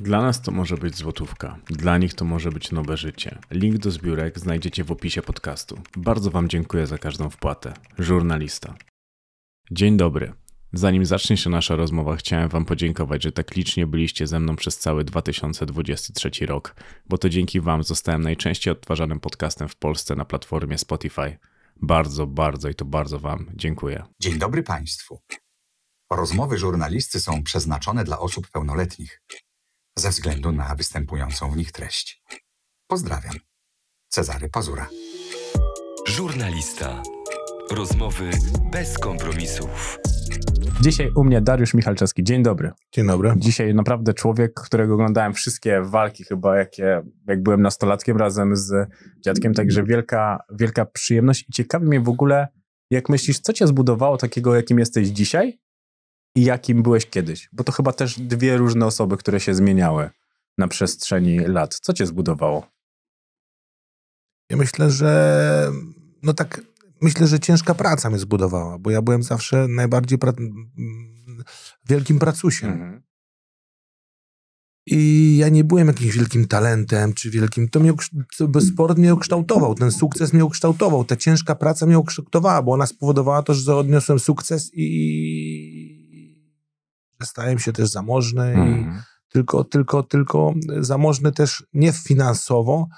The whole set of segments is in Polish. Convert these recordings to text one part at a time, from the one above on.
Dla nas to może być złotówka, dla nich to może być nowe życie. Link do zbiórek znajdziecie w opisie podcastu. Bardzo Wam dziękuję za każdą wpłatę. Żurnalista. Dzień dobry. Zanim zacznie się nasza rozmowa, chciałem Wam podziękować, że tak licznie byliście ze mną przez cały 2023 rok, bo to dzięki Wam zostałem najczęściej odtwarzanym podcastem w Polsce na platformie Spotify. Bardzo, bardzo i to bardzo Wam dziękuję. Dzień dobry Państwu. Rozmowy żurnalisty są przeznaczone dla osób pełnoletnich ze względu na występującą w nich treść. Pozdrawiam. Cezary Pazura. Żurnalista. Rozmowy bez kompromisów. Dzisiaj u mnie Dariusz Michalczewski. Dzień dobry. Dzień dobry. Dzisiaj naprawdę człowiek, którego oglądałem wszystkie walki chyba, jakie, jak byłem nastolatkiem razem z dziadkiem, także wielka, wielka przyjemność i ciekawi mnie w ogóle, jak myślisz, co cię zbudowało takiego, jakim jesteś dzisiaj i jakim byłeś kiedyś? Bo to chyba też dwie różne osoby, które się zmieniały na przestrzeni lat. Co cię zbudowało? Ja myślę, że no tak, myślę, że ciężka praca mnie zbudowała, bo ja byłem zawsze najbardziej pra... wielkim pracusiem. Mhm. I ja nie byłem jakimś wielkim talentem, czy wielkim. To mnie, sport mnie ukształtował, ten sukces mnie ukształtował, ta ciężka praca mnie ukształtowała, bo ona spowodowała to, że odniosłem sukces i, stałem się też zamożny mm. i mhm. tylko, tylko, tylko zamożny też nie finansowo,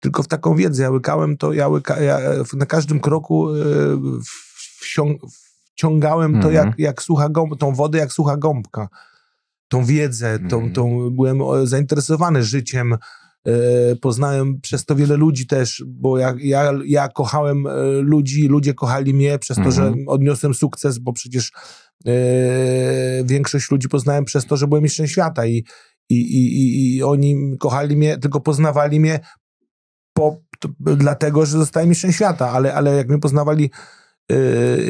tylko w taką wiedzę. Ja łykałem to, ja, łyka, ja na każdym kroku e, wsią, wciągałem mm. to jak, mhm. jak sucha gąb, tą wodę jak sucha gąbka. Tą wiedzę, tą, mm. tą, byłem e, zainteresowany życiem, e, Poznałem przez to wiele ludzi też, bo ja, ja, ja kochałem ludzi, ludzie kochali mnie przez to, mm że mhm. odniosłem sukces, bo przecież Yy, większość ludzi poznałem przez to, że byłem mistrzem świata i, i, i, i oni kochali mnie, tylko poznawali mnie po, to, dlatego, że zostałem mistrzem świata, ale, ale jak mnie poznawali Yy,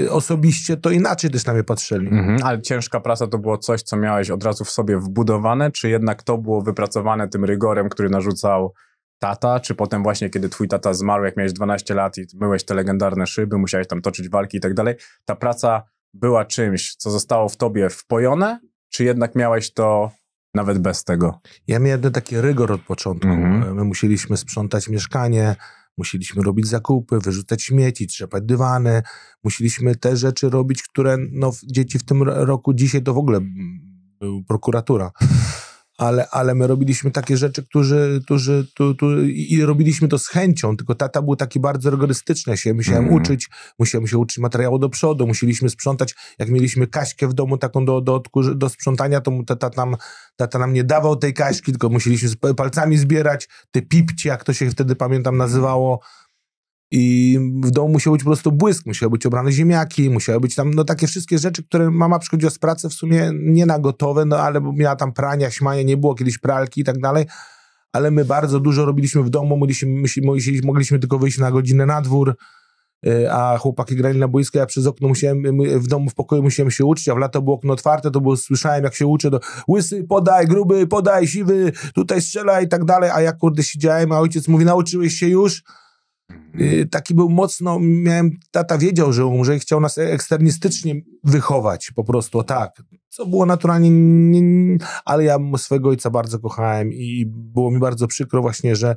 yy, osobiście to inaczej też na mnie patrzyli. Mhm, ale ciężka praca to było coś, co miałeś od razu w sobie wbudowane, czy jednak to było wypracowane tym rygorem, który narzucał tata, czy potem właśnie, kiedy twój tata zmarł, jak miałeś 12 lat i myłeś te legendarne szyby, musiałeś tam toczyć walki i tak dalej, ta praca była czymś, co zostało w tobie wpojone, czy jednak miałeś to nawet bez tego? Ja miałem taki rygor od początku. Mhm. E, my musieliśmy sprzątać mieszkanie, musieliśmy robić zakupy, wyrzucać śmieci, trzepać dywany, musieliśmy te rzeczy robić, które no, dzieci w tym roku, dzisiaj to w ogóle mm, prokuratura ale, ale my robiliśmy takie rzeczy, którzy, którzy tu, tu, i robiliśmy to z chęcią, tylko tata był taki bardzo rygorystyczny, ja się musiałem mm. uczyć, musiałem się uczyć materiału do przodu, musieliśmy sprzątać, jak mieliśmy Kaśkę w domu taką do, do, do, sprzątania, to tata nam, tata nam nie dawał tej Kaśki, tylko musieliśmy palcami zbierać, te pipci, jak to się wtedy pamiętam nazywało, i w domu musiał być po prostu błysk, musiały być obrane ziemniaki, musiały być tam, no takie wszystkie rzeczy, które mama przychodziła z pracy w sumie nie na gotowe, no ale miała tam prania, śmania, nie było kiedyś pralki i tak dalej, ale my bardzo dużo robiliśmy w domu, mogliśmy, mogliśmy tylko wyjść na godzinę na dwór, y, a chłopaki grali na boisku, ja przez okno musiałem, w domu, w pokoju musiałem się uczyć, a w lato było okno otwarte, to było, słyszałem jak się uczy, to łysy, podaj, gruby, podaj, siwy, tutaj strzelaj i tak dalej, a ja kurde siedziałem, a ojciec mówi, nauczyłeś się już? Y, mhm. taki był mocno, miałem, tata wiedział, że umrze i chciał nas e, eksternistycznie wychować po prostu, tak. Co było naturalnie, nie, nie, ale ja swego ojca bardzo kochałem i było mi bardzo przykro właśnie, że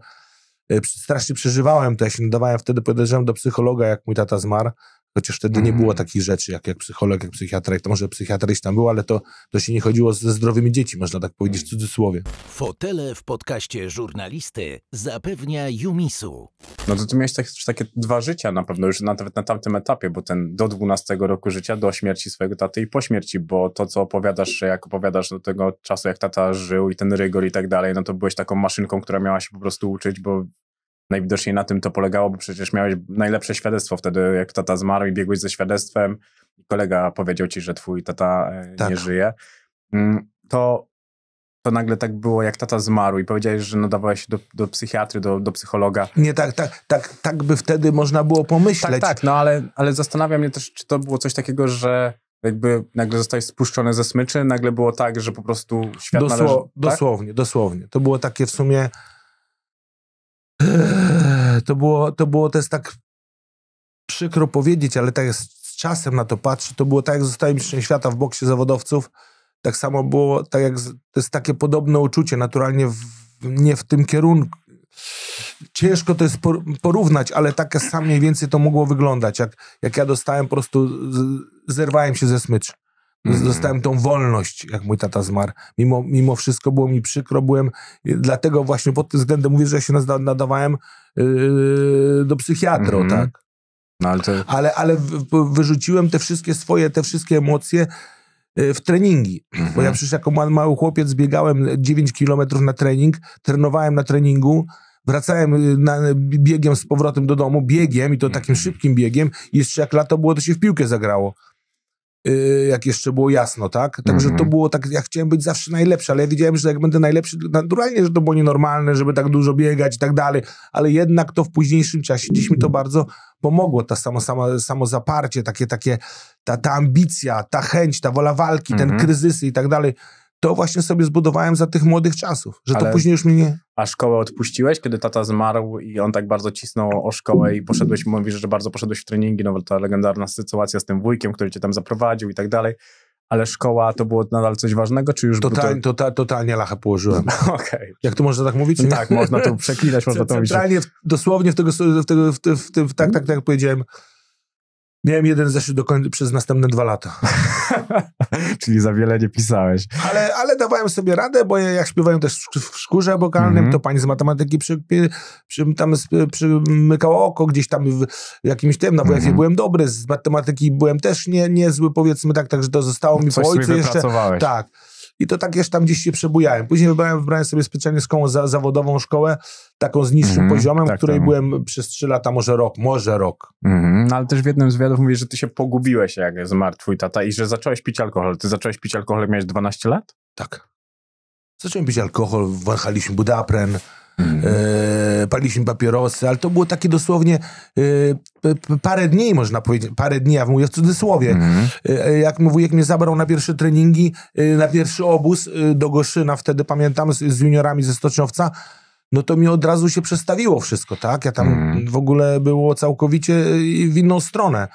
E, strasznie przeżywałem to, ja się nadawałem wtedy, podejrzewam, do psychologa, jak mój tata zmarł, chociaż wtedy nie było mhm. takich rzeczy, jak, jak psycholog, jak psychiatra, to może psychiatra tam był, ale to, to się nie chodziło ze zdrowymi dzieci, można tak powiedzieć w mm. cudzysłowie. Fotele w podcaście żurnalisty zapewnia Jumisu. No to ty miałeś tak, takie dwa życia na pewno, już nawet na tamtym etapie, bo ten do 12 roku życia, do śmierci swojego taty i po śmierci, bo to, co opowiadasz, jak opowiadasz do tego czasu, jak tata żył i ten rygor i tak dalej, no to byłeś taką maszynką, która miała się po prostu uczyć, bo Najwidoczniej na tym to polegało, bo przecież miałeś najlepsze świadectwo wtedy, jak tata zmarł i biegłeś ze świadectwem i kolega powiedział ci, że twój tata e, tak. nie żyje. Mm, to, to nagle tak było, jak tata zmarł i powiedziałeś, że nadawałeś się do, do psychiatry, do, do psychologa. Nie, tak, tak, tak, tak by wtedy można było pomyśleć. Tak, tak, no ale, ale zastanawiam mnie też, czy to było coś takiego, że jakby nagle zostałeś spuszczony ze smyczy, nagle było tak, że po prostu świat Dosło należy, tak? Dosłownie, dosłownie. To było takie w sumie to było, to było też tak przykro powiedzieć, ale tak jak z czasem na to patrzę, to było tak jak zostałem mistrzem świata w boksie zawodowców, tak samo było, tak jak to jest takie podobne uczucie, naturalnie w, nie w tym kierunku. Ciężko to jest porównać, ale tak sam mniej więcej to mogło wyglądać. Jak, jak ja dostałem, po prostu zerwałem się ze smyczy. Mhm. Dostałem tą wolność, jak mój tata zmarł. Mimo, mimo wszystko było mi przykro, byłem, y, dlatego właśnie pod tym względem mówię, że ja się nadawałem yy, do psychiatra mm -hmm. tak? No, ale, to... ale, ale wyrzuciłem te wszystkie swoje, te wszystkie emocje yy, w treningi, mm -hmm. bo ja mhm. przecież jako ma mały chłopiec biegałem 9 kilometrów na trening, trenowałem na treningu, wracałem y, na, biegiem z powrotem do domu, biegiem i to mhm. takim szybkim biegiem. I jeszcze jak lato było, to się w piłkę zagrało. Y, jak jeszcze było jasno, tak? Także mm to mhm. było tak, ja chciałem być zawsze najlepszy, ale ja widziałem, że jak będę najlepszy, naturalnie, że to było nienormalne, żeby tak dużo biegać i tak dalej, ale jednak to w późniejszym czasie dziś mi to bardzo pomogło, to samo, samo, samo zaparcie, takie, takie, ta, ta ambicja, ta chęć, ta wola walki, mm ten mhm. kryzysy i tak dalej to właśnie sobie zbudowałem za tych młodych czasów, że Ale to później już mnie nie... A szkołę odpuściłeś, kiedy tata zmarł i on tak bardzo cisnął o szkołę i poszedłeś, mówisz, że bardzo poszedłeś w treningi, no ta legendarna sytuacja z tym wujkiem, który cię tam zaprowadził i tak dalej. Ale szkoła to było nadal coś ważnego, czy już... Total, to... Total, totalnie lachę położyłem. okay. Jak to można tak mówić? No tak, można to przeklinać, można to mówić. Centralnie, dosłownie w tego, w tego w, w, w, tak, tak, tak jak powiedziałem, Miałem jeden zeszyt do końca, przez następne dwa lata. Czyli za wiele nie pisałeś. Ale, ale dawałem sobie radę, bo jak śpiewają też w szkurze wokalnym, mm -hmm. to pani z matematyki przy, przy, tam oko gdzieś tam w jakimś tym, na no WF-ie mm -hmm. byłem dobry, z matematyki byłem też nie, niezły, powiedzmy tak, także to zostało mi Coś po ojcu jeszcze. Tak. I to tak jeszcze tam gdzieś się przebujałem. Później wybrałem, wybrałem sobie specjalnie za, zawodową szkołę, taką z niższym mm, poziomem, tak, której tak. byłem przez trzy lata, może rok, może rok. Mm, no ale też w jednym z wywiadów mówisz, że ty się pogubiłeś, jak zmarł twój tata i że zacząłeś pić alkohol. Ty zacząłeś pić alkohol, jak miałeś 12 lat? Tak. Zacząłem pić alkohol, wąchaliśmy budapren, Mhm. e, paliliśmy papierosy, ale to było takie dosłownie e, parę dni, można powiedzieć, parę dni, ja mówię w cudzysłowie. Mhm. E, e, jak mój wujek mnie zabrał na pierwsze treningi, na pierwszy obóz do Goszyna, wtedy pamiętam, z, z juniorami ze Stoczniowca, no to mi od razu się przestawiło wszystko, tak? Ja tam mhm. w ogóle było całkowicie w inną stronę.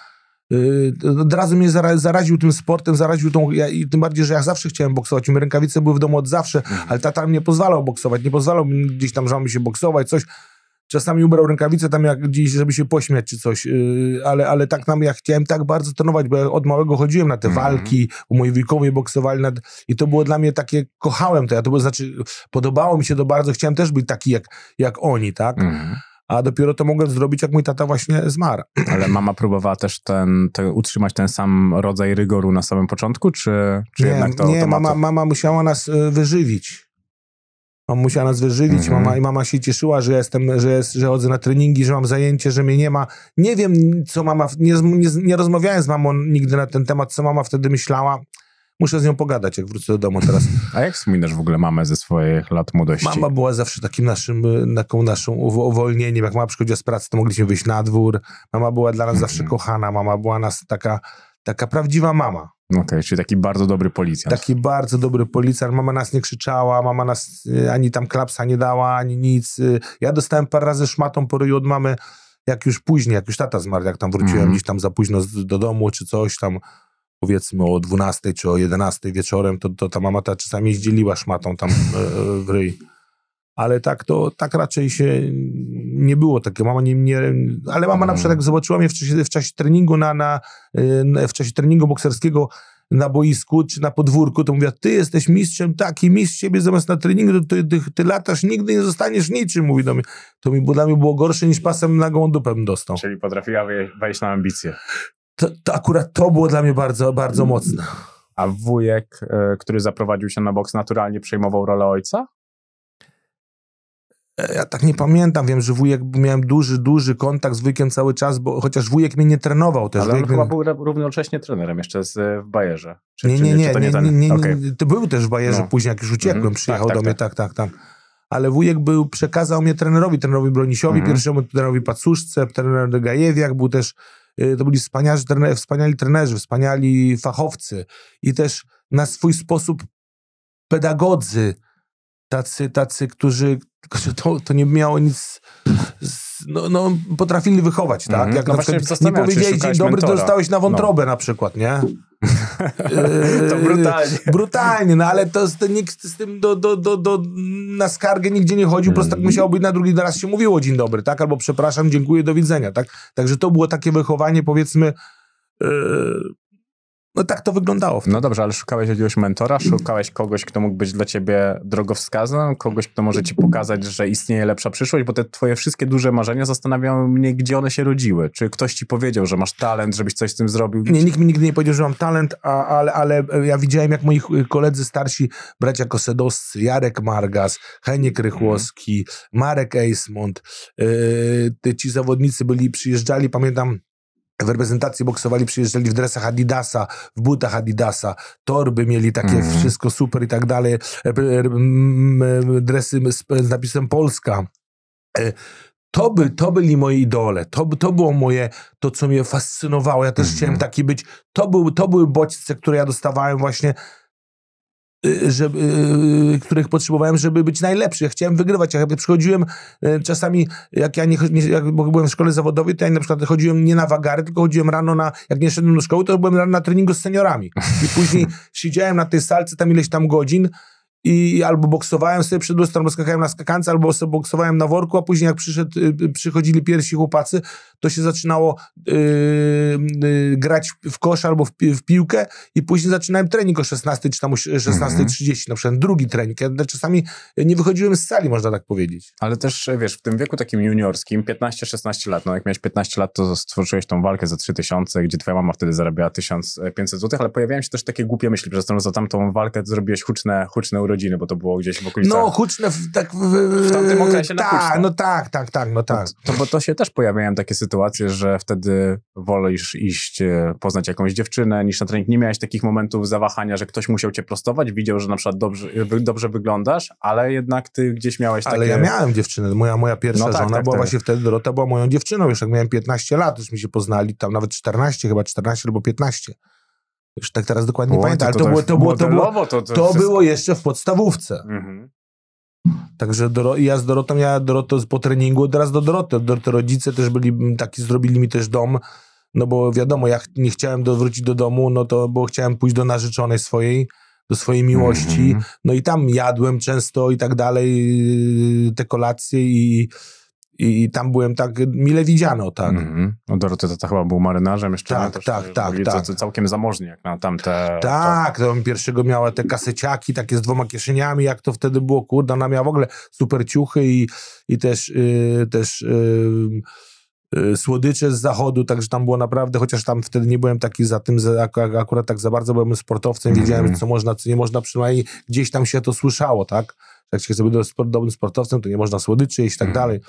Yy, od razu mnie zaraził tym sportem, zaraził tą. Ja, i tym bardziej, że ja zawsze chciałem boksować. Moje rękawice były w domu od zawsze, mhm. ale tata mnie pozwalał boksować. Nie pozwalał mi gdzieś tam, żeby się boksować, coś. Czasami ubrał rękawice tam jak gdzieś, żeby się pośmiać czy coś, yy, ale, ale tak nam, ja chciałem tak bardzo trenować, bo ja od małego chodziłem na te mhm. walki, moi wujkowie boksowali nad, i to było dla mnie takie, kochałem to, ja to było, znaczy podobało mi się to bardzo, chciałem też być taki jak, jak oni, tak? Mhm a dopiero to mogłem zrobić, jak mój tata właśnie zmarł. Ale mama próbowała też ten, utrzymać ten sam rodzaj rygoru na samym początku, czy, czy nie, jednak to Nie, mama, mama musiała nas y, wyżywić. Mama musiała nas wyżywić, mhm. mama, i mama się cieszyła, że jestem, że, jest, że chodzę na treningi, że mam zajęcie, że mnie nie ma. Nie wiem, co mama, nie, nie, nie rozmawiałem z mamą nigdy na ten temat, co mama wtedy myślała muszę z nią pogadać, jak wrócę do domu teraz. A jak wspominasz w ogóle mamę ze swoich lat młodości? Mama była zawsze takim naszym, e, taką naszą uwolnieniem. Jak mama przychodziła z pracy, to mogliśmy wyjść na dwór. Mama była dla nas zawsze mhm. kochana. Mama była nas taka, taka prawdziwa mama. Okej, okay, czyli taki bardzo dobry policjant. Taki bardzo dobry policjant. Mama nas nie krzyczała, mama nas e, ani tam klapsa nie dała, ani nic. E, ja dostałem parę razy szmatą po ryju od mamy, jak już później, jak już tata zmarł, jak tam wróciłem mm gdzieś tam za późno do domu czy coś tam powiedzmy o 12 czy o 11 wieczorem, to, to ta mama ta czasami zdzieliła szmatą tam e, w ryj. Ale tak to, tak raczej się nie było takie Mama nie, nie ale mama na mhm. przykład jak zobaczyła mnie w czasie, w czasie treningu na, na, e, w czasie treningu bokserskiego na boisku czy na podwórku, to mówiła, ty jesteś mistrzem, taki mistrz siebie, zamiast na treningu, to ty, ty, ty, latasz, nigdy nie zostaniesz niczym, mówi do mnie. To mi, bo dla mnie było gorsze niż pasem na dupem dostał. Czyli potrafiła wejść na ambicje to, to akurat to było dla mnie bardzo, bardzo mocne. A wujek, e, który zaprowadził się na boks, naturalnie przejmował rolę ojca? E, ja tak nie pamiętam, wiem, że wujek, miałem duży, duży kontakt z wujkiem cały czas, bo chociaż wujek mnie nie trenował też. Ale on chyba był równocześnie trenerem jeszcze z, e, w Bajerze. nie, nie, nie, nie, to był też w Bajerze no. później, jak już uciekłem, mhm. przyjechał tak, do tak, mnie, tak. tak, tak, tak. Ale wujek był, przekazał mnie trenerowi, trenerowi Bronisiowi, mhm. pierwszemu trenerowi Pacuszce, trener Gajewiak, był też Y, to byli wspaniali, trener, wspaniali trenerzy, wspaniali fachowcy i też na swój sposób pedagodzy, tacy, tacy którzy, to, to nie miało nic no, no, potrafili wychować, tak? Mm -hmm. Jak no na przykład nie powiedzieli dzień dobry, mentora. to zostałeś na no. wątrobę no. na przykład, nie? Yy, to brutalnie. Brutalnie, no ale to, to nikt z tym do, do, do, do, na skargę nigdzie nie chodził, po prostu tak mhm. musiało być na drugi raz się mówiło dzień dobry, tak? Albo przepraszam, dziękuję, do widzenia, tak? Także to było takie wychowanie, powiedzmy, yy, no tak to wyglądało. Wtedy. No dobrze, ale szukałeś jakiegoś mentora, szukałeś kogoś, kto mógł być dla ciebie drogowskazem, kogoś, kto może ci pokazać, że istnieje lepsza przyszłość, bo te twoje wszystkie duże marzenia zastanawiały mnie, gdzie one się rodziły. Czy ktoś ci powiedział, że masz talent, żebyś coś z tym zrobił? Nie, nikt mi nigdy nie powiedział, że mam talent, a, ale, ale e, ja widziałem, jak moi koledzy starsi, bracia kosedowscy, Jarek Margas, Heniek Rychłowski, Marek Eismont, e, yy, ci zawodnicy byli, przyjeżdżali, pamiętam, w reprezentacji boksowali, przyjeżdżali w dresach Adidasa, w butach Adidasa, torby mieli takie mm. wszystko super i tak dalej, e, e, e, dresy z napisem Polska. To, by, to byli moi idole, to, to było moje, to co mnie fascynowało, ja też mm. chciałem mhm. taki być, to, był, to były bodźce, które ja dostawałem właśnie Y, żeby, y, których potrzebowałem, żeby być najlepszy. Ja chciałem wygrywać. Ja przychodziłem y, czasami, jak ja nie, jak byłem w szkole zawodowej, to ja na przykład chodziłem nie na wagary, tylko chodziłem rano na, jak nie szedłem do szkoły, to byłem rano na treningu z seniorami. I później siedziałem na tej salce tam ileś tam godzin, i albo boksowałem sobie przed lustrem, albo skakałem na skakance, albo sobie boksowałem na worku, a później jak przyszedł, y, y, przychodzili pierwsi chłopacy, to się zaczynało yy, yy, grać w kosz albo w, w, piłkę i później zaczynałem trening o 16 czy tam 16.30, mm -hmm. na przykład drugi trening. Ja czasami nie wychodziłem z sali, można tak powiedzieć. Ale też, e, wiesz, w tym wieku takim juniorskim, 15-16 lat, no jak miałeś 15 lat, to stworzyłeś tą walkę za 3000, gdzie twoja mama wtedy zarabiała 1500 e, zł, ale pojawiają się też takie głupie myśli, że to, że za tamtą walkę zrobiłeś huczne, huczne urodziny, bo to było gdzieś w okolicach. No, Huczne no, w, tak w, w, tamtym okresie ta, na tak, Huczne. No tak, tak, tak, no tak. To, bo to się też pojawiają takie sytuacje, że wtedy wolisz iść, e, poznać jakąś dziewczynę niż na trening. Nie miałeś takich momentów zawahania, że ktoś musiał cię prostować, widział, że na przykład dobrze, e, dobrze wyglądasz, ale jednak ty gdzieś miałeś takie... Ale ja miałem dziewczynę, moja, moja pierwsza no tak, żona tak, była tak. właśnie wtedy, Dorota była moją dziewczyną, już jak miałem 15 lat, już mi się poznali, tam nawet 14 chyba, 14 albo 15. Już tak teraz dokładnie pamiętam, ale to, tak było, to, było, to, było, to, to było jeszcze w podstawówce. Mhm. Także Doro, ja z Dorotą, ja Doroto po treningu od razu do Doroty. Doroty rodzice też byli, mm, taki zrobili mi też dom, no bo wiadomo, ja nie chciałem wrócić do domu, no to, bo chciałem pójść do narzeczonej swojej, do swojej mhm. miłości. No i tam jadłem często i tak dalej, yy, te kolacje i i tam byłem tak mile widziano, tak. Mm-hmm. No chyba był marynarzem jeszcze. Tak, też, tak, tak. Byli tak. całkiem zamożni jak na tamte... Tak, to on pierwszego miała te kaseciaki takie z dwoma kieszeniami, jak to wtedy było, kurde, ona miała w ogóle super ciuchy i, i też, yy, też yy, słodycze z zachodu, także tam było naprawdę, chociaż tam wtedy nie byłem taki za tym, za, akurat tak za bardzo byłem sportowcem, mm. wiedziałem, co można, co nie można, przynajmniej gdzieś tam się to słyszało, tak? Jak się chce być dobrym sportowcem, to nie można słodyczy jeść i tak mm. dalej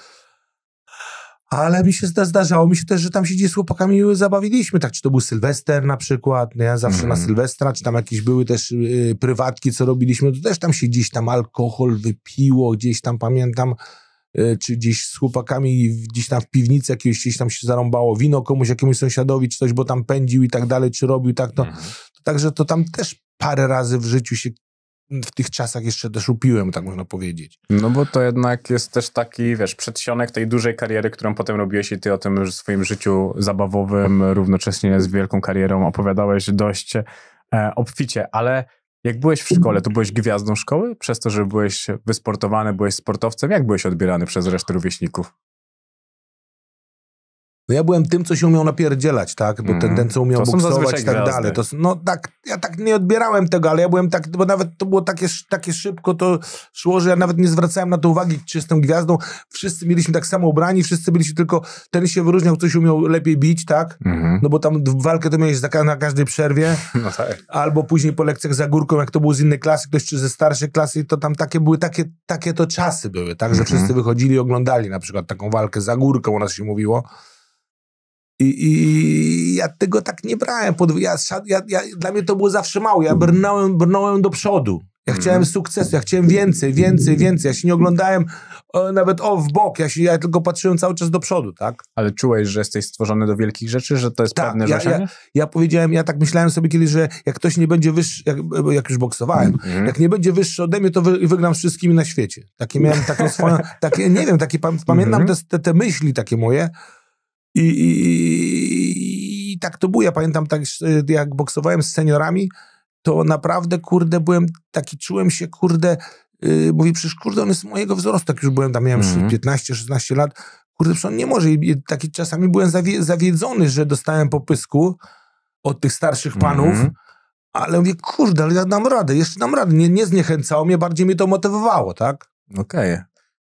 ale mi się zdarzało mi się też, że tam się gdzieś z chłopakami zabawiliśmy, tak, czy to był Sylwester na przykład, nie? zawsze mm. na mhm. Sylwestra, czy tam jakieś były też y, prywatki, co robiliśmy, to też tam się gdzieś tam alkohol wypiło, gdzieś tam pamiętam, y, czy gdzieś z chłopakami gdzieś tam w piwnicy jakieś, gdzieś tam się zarąbało wino komuś, jakiemuś sąsiadowi, czy coś, bo tam pędził i tak dalej, czy robił tak, to, mm. także to tam też parę razy w życiu się w tych czasach jeszcze doszupiłem, tak można powiedzieć. No bo to jednak jest też taki, wiesz, przedsionek tej dużej kariery, którą potem robiłeś i ty o tym w swoim życiu zabawowym, równocześnie z wielką karierą opowiadałeś dość e, obficie, ale jak byłeś w szkole, to byłeś gwiazdą szkoły? Przez to, że byłeś wysportowany, byłeś sportowcem, jak byłeś odbierany przez resztę rówieśników? No ja byłem tym, co się umiał napierdzielać, tak? Bo mm. tendencję umiał to boksować i tak gwiazdy. dalej. To, no tak, ja tak nie odbierałem tego, ale ja byłem tak, bo nawet to było takie, takie szybko, to szło, że ja nawet nie zwracałem na to uwagi, czy jestem gwiazdą. Wszyscy mieliśmy tak samo ubrani, wszyscy byliśmy tylko, ten się wyróżniał, ktoś umiał lepiej bić, tak? Mm. No bo tam walkę to miałeś na każdej przerwie. No tak. Albo później po lekcjach za górką, jak to było z innej klasy, ktoś czy ze starszej klasy, to tam takie były, takie, takie to czasy były, tak? Że mm. wszyscy wychodzili i oglądali na przykład taką walkę za górką, u nas się mówiło. I, I, ja tego tak nie brałem. Pod, ja, ja, ja, dla mnie to było zawsze mało. Ja brnąłem, brnąłem do przodu. Ja mhm. chciałem sukcesu, ja chciałem więcej, więcej, więcej. Ja się nie oglądałem e, nawet o w bok, ja, się, ja tylko patrzyłem cały czas do przodu, tak? Ale czułeś, że jesteś stworzony do wielkich rzeczy, że to jest tak, pewne ja, ja, ja, powiedziałem, ja tak myślałem sobie kiedyś, że jak ktoś nie będzie wyższy, jak, jak już boksowałem, mm. jak nie będzie wyższy ode mnie, to wy, wygram wszystkimi na świecie. Takie miałem taką swoją, takie, nie wiem, takie, pamiętam mm. te, te, te myśli takie moje, i, i, i tak to było. Ja pamiętam, tak, y, jak boksowałem z seniorami, to naprawdę, kurde, byłem taki, czułem się, kurde, yy, mówi, przecież, kurde, on jest mojego wzrostu, tak już byłem tam, miałem mm -hmm. 15-16 lat, kurde, przecież on nie może. I taki czasami byłem zawie, zawiedzony, że dostałem popysku od tych starszych panów, mm -hmm. ale mówię, kurde, ale ja dam radę, jeszcze dam radę. Nie, nie zniechęcało mnie, bardziej mnie to motywowało, tak? Okej. Okay.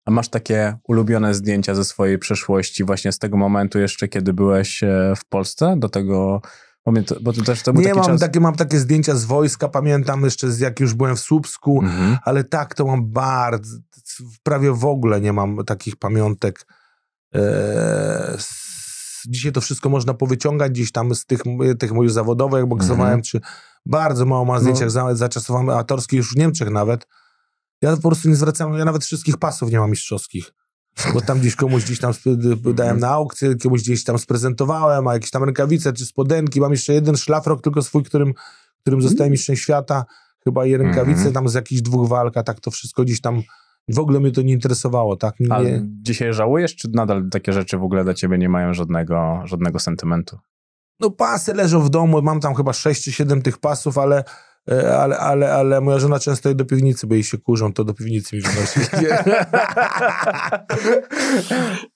A masz takie ulubione zdjęcia ze swojej przeszłości, właśnie z tego momentu jeszcze, kiedy byłeś e, w Polsce, do tego momentu, bo to też to był Nie, taki mam, czas... takie, mam takie zdjęcia z wojska, pamiętam jeszcze z, jak już byłem w Słupsku, mhm. ale tak, to mam bardzo, prawie w ogóle nie mam takich pamiątek. Eee, dzisiaj to wszystko można powyciągać gdzieś tam z tych, tych moich zawodowych, jak boksowałem, mhm. czy bardzo mało mam zdjęć no. za, czasów amatorskich już w Niemczech nawet, ja po prostu nie zwracam, ja nawet wszystkich pasów nie mam mistrzowskich. Bo tam gdzieś komuś gdzieś tam mhm. dałem na aukcję, komuś gdzieś tam sprezentowałem, a jakieś tam rękawice czy spodenki. Mam jeszcze jeden szlafrok, tylko swój, którym, którym mhm. zostałem mistrzem świata. Chyba i rękawice mhm. tam z jakichś dwóch walk, a tak to wszystko gdzieś tam w ogóle mnie to nie interesowało, tak? Nie... dzisiaj żałujesz, czy nadal takie rzeczy w ogóle dla ciebie nie mają żadnego, żadnego sentymentu? No pasy leżą w domu, mam tam chyba 6 czy 7 tych pasów, ale E, ale, ale, ale moja żona często do piwnicy, bo jej się kurzą, to do piwnicy mi wynosi.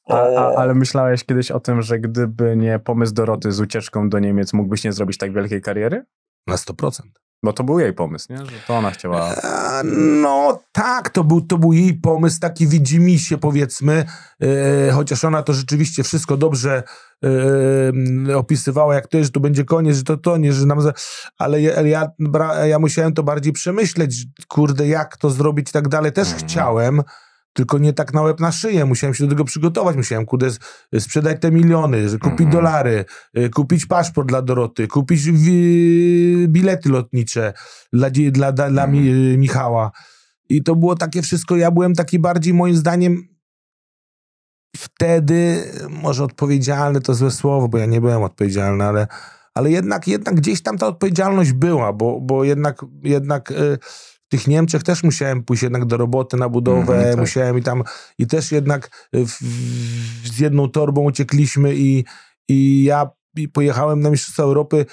a, a, ale myślałeś kiedyś o tym, że gdyby nie pomysł Doroty z ucieczką do Niemiec, mógłbyś nie zrobić tak wielkiej kariery? Na 100%. Bo to był jej pomysł, nie? Że to ona chciała. E, no tak, to był, to był jej pomysł, taki widzimy się powiedzmy, e, chociaż ona to rzeczywiście wszystko dobrze e, mm, opisywała, jak to jest, że to będzie koniec, że to to nie, że nam. Ale ja, ja, ja musiałem to bardziej przemyśleć, kurde, jak to zrobić i tak dalej. Też mm. chciałem tylko nie tak na łeb na szyję. Musiałem się do tego przygotować. Musiałem, kudę, sprzedać te miliony, kupić mm. dolary, y, kupić paszport dla Doroty, kupić y, bilety lotnicze dla, dla, dla mm. Michała. I to było takie wszystko. Ja byłem taki bardziej, moim zdaniem, wtedy, może odpowiedzialny to złe słowo, bo ja nie byłem odpowiedzialny, ale, ale jednak, jednak gdzieś tam ta odpowiedzialność była, bo, bo jednak, jednak tych Niemczech też musiałem pójść jednak do roboty na budowę, mhm, tak. musiałem i tam, i też jednak w, y, w, z jedną torbą uciekliśmy i, i ja pojechałem na Mistrzostwa Europy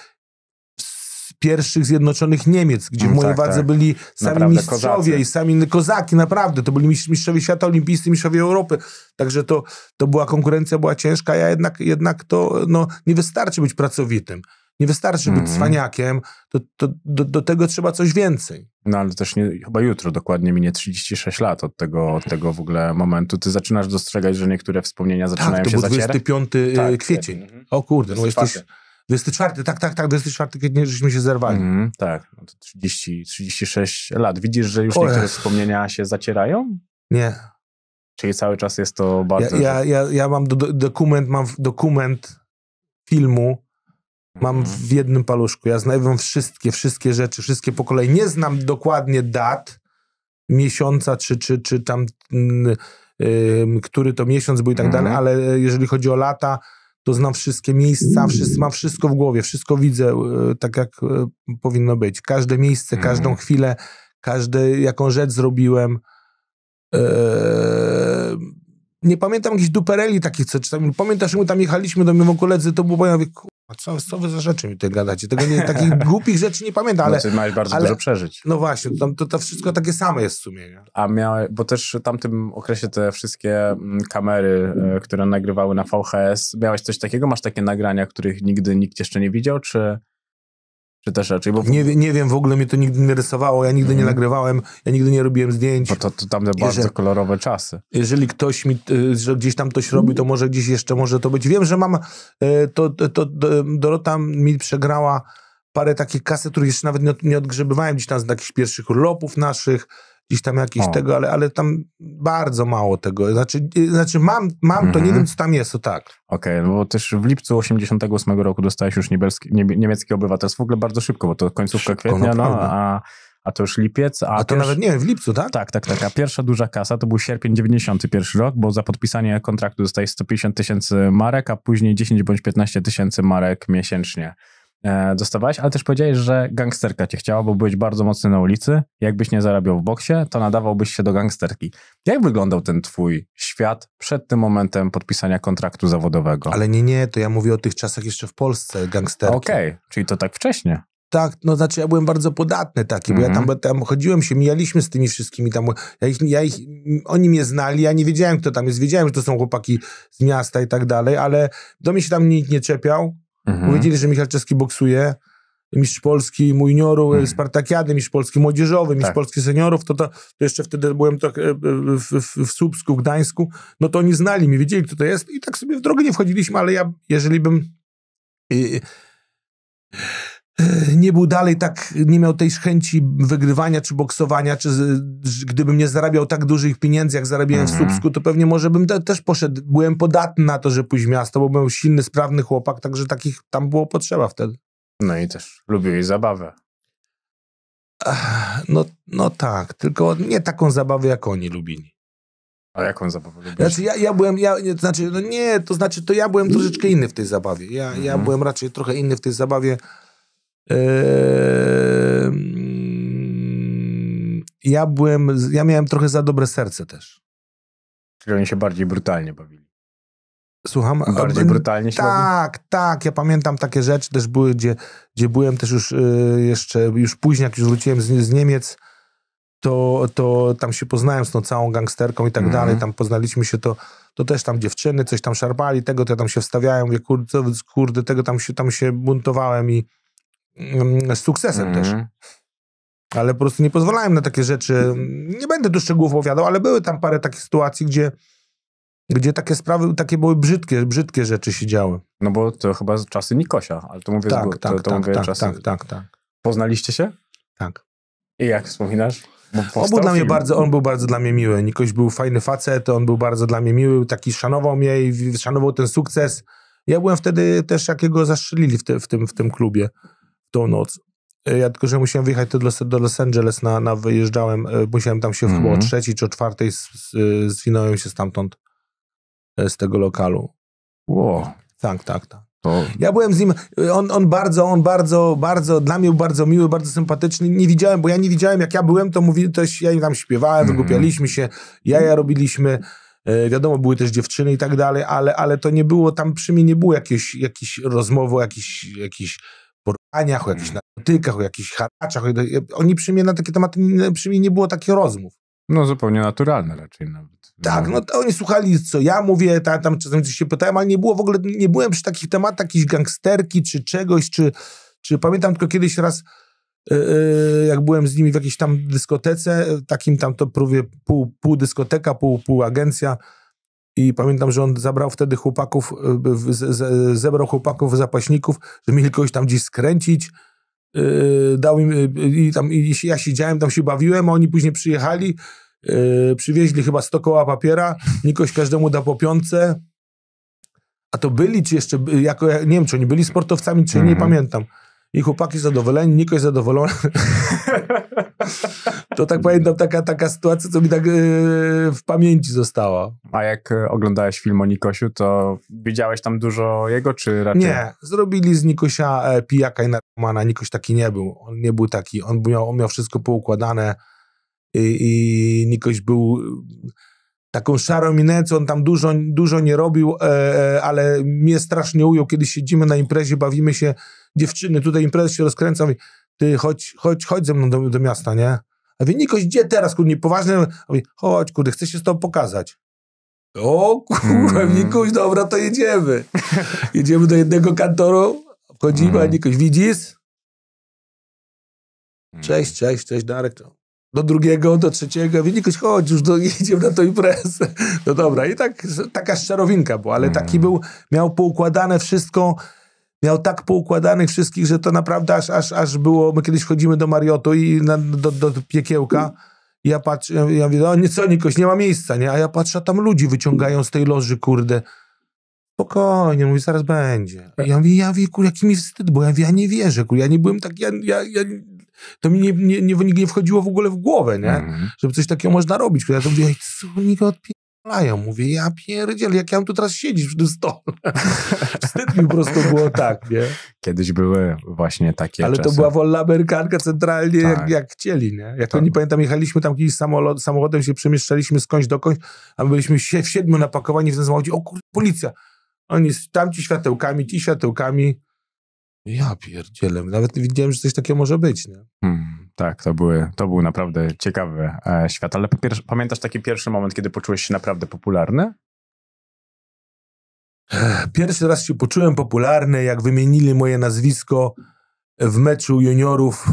pierwszych Zjednoczonych Niemiec, gdzie w mm, mojej tak, wadze tak. byli sami naprawdę mistrzowie kozacy. i sami kozaki, naprawdę. To byli mistrzowie świata olimpijscy, mistrzowie Europy. Także to, to była konkurencja, była ciężka. Ja jednak, jednak to no, nie wystarczy być pracowitym. Nie wystarczy mm. być mhm. cwaniakiem, to, to do, do, tego trzeba coś więcej. No ale też nie, chyba jutro dokładnie minie 36 lat od tego, od tego w ogóle momentu. Ty zaczynasz dostrzegać, że niektóre wspomnienia tak, zaczynają tak, to się zacierać? Tak, 25 e, tak, kwiecień. Mhm. o kurde, no jesteś... 24, tak, tak, tak, 24, kiedy żeśmy się zerwali. Mm, tak, no 30, 36 lat. Widzisz, że już Ojej. niektóre wspomnienia się zacierają? Nie. Czyli cały czas jest to bardzo... Ja, ja, ja, ja mam do, dokument, mam dokument filmu Mam w jednym paluszku. Ja znam wszystkie, wszystkie rzeczy, wszystkie po kolei. Nie znam dokładnie dat, miesiąca, czy, czy, czy tam, yy, który to miesiąc był i tak mhm. dalej, ale e, jeżeli chodzi o lata, to znam wszystkie miejsca, mm. wszystko mam wszystko w głowie, wszystko widzę yy, tak, jak yy, powinno być. Każde miejsce, mhm. każdą chwilę, każdy, jaką rzecz zrobiłem. nie pamiętam jakichś dupereli takich, co czasami, pamiętasz, my tam jechaliśmy do mojego koledzy, to było, ja mówię, a co, co wy za rzeczy mi tutaj gadacie? Tego nie, takich głupich rzeczy nie pamiętam, ale... No, ty miałeś bardzo ale, dużo przeżyć. No właśnie, to, to, to, wszystko takie same jest w sumie, nie? A miałeś, bo też w tamtym okresie te wszystkie mm, kamery, e, które nagrywały na VHS, miałeś coś takiego? Masz takie nagrania, których nigdy nikt jeszcze nie widział, czy... Czy też raczej, bo... Nie, nie wiem, w ogóle mnie to nigdy nie rysowało, ja nigdy mm. nie mhm. nagrywałem, ja nigdy nie robiłem zdjęć. Bo to, to tam bardzo jeżeli, kolorowe czasy. Jeżeli ktoś mi, y, że gdzieś tam ktoś robi, to może gdzieś jeszcze może to być. Wiem, że mam, y, to, to, to Dorota mi przegrała parę takich kaset, których jeszcze nawet nie, nie odgrzebywałem gdzieś tam z takich pierwszych urlopów naszych, gdzieś tam jakieś o. tego, ale, ale tam bardzo mało tego. Znaczy, y, znaczy mam, mam mhm. to, nie mhm. wiem, co tam jest, o tak. Okej, okay, no bo też w lipcu 88 roku dostałeś już niebieski, niemiecki obywatelstwo, w ogóle bardzo szybko, bo to końcówka szybko, kwietnia, no, no a a to już lipiec. A, a to nawet nie, w lipcu, tak? Tak, tak, tak. A pierwsza duża kasa to był sierpień 91 rok, bo za podpisanie kontraktu dostajesz 150 tysięcy marek, a później 10 bądź 15 tysięcy marek miesięcznie. E, dostawałaś, ale też powiedziałeś, że gangsterka cię chciała, bo byłeś bardzo mocny na ulicy. Jakbyś nie zarabiał w boksie, to nadawałbyś się do gangsterki. Jak wyglądał ten twój świat przed tym momentem podpisania kontraktu zawodowego? Ale nie, nie, to ja mówię o tych czasach jeszcze w Polsce gangsterki. Okej, okay, czyli to tak wcześnie. Tak, no znaczy ja byłem bardzo podatny taki, mm bo ja tam, mhm. tam, chodziłem się, mijaliśmy z tymi wszystkimi tam, ja ich, ja ich, oni mnie znali, ja nie wiedziałem kto tam jest, wiedziałem, że to są chłopaki z miasta i tak dalej, ale do mnie się tam nikt nie czepiał, Mhm. Powiedzieli, że Michał Czeski boksuje, mistrz Polski nioru, mhm. Y, Spartakiady, mistrz Polski młodzieżowy, mistrz tak. Polski seniorów, to, to, to, jeszcze wtedy byłem tak w, w, w Słupsku, w Gdańsku, no to oni znali mnie, wiedzieli, kto to jest i tak sobie w drogę nie wchodziliśmy, ale ja, jeżeli bym... E, nie był dalej tak, nie miał tej chęci wygrywania czy boksowania, czy gdybym nie zarabiał tak dużych pieniędzy, jak zarabiałem mm -hmm. w mhm. Słupsku, to pewnie może bym te, też poszedł, byłem podatny na to, że pójść w miasto, bo byłem silny, sprawny chłopak, także takich tam było potrzeba wtedy. No i też lubiłeś zabawę. no, no tak, tylko nie taką zabawę, jak oni lubili. A jaką zabawę lubisz? Znaczy ja, ja byłem, ja, to znaczy, no nie, to znaczy to ja byłem troszeczkę inny w tej zabawie. Ja, mm -hmm. ja mhm. byłem raczej trochę inny w tej zabawie Yy, ja byłem, ja miałem trochę za dobre serce też. Czyli oni się bardziej brutalnie bawili. Słucham? Bardziej brutalnie się Tak, bawi? tak. Ja pamiętam takie rzeczy też były, gdzie, gdzie byłem też już y, jeszcze, już później, jak już wróciłem z, z Niemiec, to, to tam się poznałem z tą całą gangsterką i tak mhm. dalej, tam poznaliśmy się, to, to też tam dziewczyny coś tam szarpali, tego to ja tam się wstawiałem, mówię, kurde, kurde tego tam się, tam się buntowałem i, Mm, z sukcesem mm. też. Mhm. Ale po prostu nie pozwalałem na takie rzeczy. Nie będę tu szczegółów opowiadał, ale były tam parę takich sytuacji, gdzie, gdzie takie sprawy, takie były brzydkie, brzydkie rzeczy się działy. No bo to chyba z czasy Nikosia, ale to mówię tak, z góry. Tak, to, to tak, mówię tak, tak, czasy... tak, tak, tak. Poznaliście się? Tak. I jak wspominasz? On był, dla mnie bardzo, on był bardzo dla mnie miły. Nikoś był fajny facet, on był bardzo dla mnie miły, taki szanował mnie i szanował ten sukces. Ja byłem wtedy też, jak jego zastrzelili w, te, w, tym, w tym klubie w tą noc. E, ja tylko, że musiałem wyjechać do Los, do Los Angeles, na, na wyjeżdżałem, e, musiałem tam się mm -hmm. o mhm. trzeciej czy o czwartej e, zwinąłem się stamtąd, z tego lokalu. Wow. Tak, tak, tak. To... Ja byłem z nim, on, on bardzo, on bardzo, bardzo, dla mnie był bardzo miły, bardzo sympatyczny. Nie widziałem, bo ja nie widziałem, jak ja byłem, to mówi, też ja im tam śpiewałem, mm. -hmm. wygłupialiśmy się, jaja robiliśmy. wiadomo, były też dziewczyny i tak dalej, ale, ale to nie było, tam przy mnie nie było jakiejś, jakiejś rozmowy, jakichś, jakichś aniach, o jakichś hmm. narkotykach, o jakichś haraczach. Oni przy mnie na takie tematy, przy mnie nie było takich rozmów. No zupełnie naturalne raczej nawet. Tak, no, no to oni słuchali, co ja mówię, tam, tam czasem coś się pytałem, ale nie było w ogóle, nie byłem przy takich tematach jakiejś gangsterki czy czegoś, czy, czy pamiętam tylko kiedyś raz, yy, jak byłem z nimi w jakiejś tam dyskotece, takim tam to prawie pół, pół dyskoteka, pół, pół agencja, i pamiętam, że on zabrał wtedy chłopaków, e, zebrał chłopaków zapaśników, że mieli kogoś tam gdzieś skręcić. E, dał im, e, i tam i ja siedziałem, tam się bawiłem, a oni później przyjechali. przywieźli chyba 100 koła papiera. Nikoś każdemu da po A to byli czy jeszcze, jako, nie wiem, czy oni byli sportowcami, czy nie mhm. pamiętam. I chłopaki zadowoleni, nikoś zadowolony. To tak pamiętam, taka, taka sytuacja, co mi tak yy, w pamięci została. A jak e, oglądałeś film o Nikosiu, to widziałeś tam dużo jego, czy raczej? Nie, zrobili z Nikosia e, pijaka i narkomana. Nikoś taki nie był. On nie był taki. On miał, on miał wszystko poukładane i, i Nikoś był e, taką szarą minę, co on tam dużo, dużo nie robił, e, ale mnie strasznie ujął, kiedy siedzimy na imprezie, bawimy się, dziewczyny, tutaj imprezy się rozkręca, mówię, ty chodź, chodź, chodź ze mną do, do miasta, nie? A wie, Nikoś, gdzie teraz, kurde, niepoważny? A chodź, kurde, chcę się z tobą pokazać. O, kurwa, mm. Nikuś, dobra, to jedziemy. jedziemy do jednego kantoru, wchodzimy, mm. a Nikuś, widzisz? Mm. Cześć, cześć, cześć, Darek. Do drugiego, do trzeciego. Wie, Nikuś, chodź, już do, jedziemy na tą imprezę. No dobra, i tak, taka szczerowinka była, ale taki mm. był, miał poukładane wszystko, miał tak poukładanych wszystkich, że to naprawdę aż, aż, aż było, my kiedyś chodzimy do Mariotu i na, do, do, piekiełka i ja patrzę, ja mówię, o no, nie, co Nikoś, nie ma miejsca, nie? A ja patrzę, a tam ludzi wyciągają z tej loży, kurde. Spokojnie, mówi, zaraz będzie. I ja mówię, ja mówię, kur, jaki mi wstyd, bo ja, mówię, ja nie wierzę, kur, ja nie byłem tak, ja, ja, ja to mi nie, nie, nie, nie wchodziło w ogóle w głowę, nie? Mm. Żeby coś takiego można robić. Ja to mówię, co, Niko, odpie... Ja Mówię, ja pierdziel, jak ja mam tu teraz siedzieć przy tym stole. Wstyd mi po prostu było tak, nie? Kiedyś były właśnie takie Ale czasy. to była wolna amerykanka centralnie, tak. jak, jak, chcieli, nie? Jak tak. oni, pamiętam, jechaliśmy tam kiedyś samolot, samochodem, się przemieszczaliśmy skądś dokądś, a my byliśmy się, w siedmiu napakowani w tym samochodzie. O kurde, policja! Oni tamci światełkami, ci światełkami. Ja pierdzielem. Nawet nie widziałem, że coś takiego może być, nie? Hmm tak, to, były, to był naprawdę ciekawy e, świat. Ale pamiętasz taki pierwszy moment, kiedy poczułeś się naprawdę popularny? Pierwszy raz się poczułem popularny, jak wymienili moje nazwisko w meczu juniorów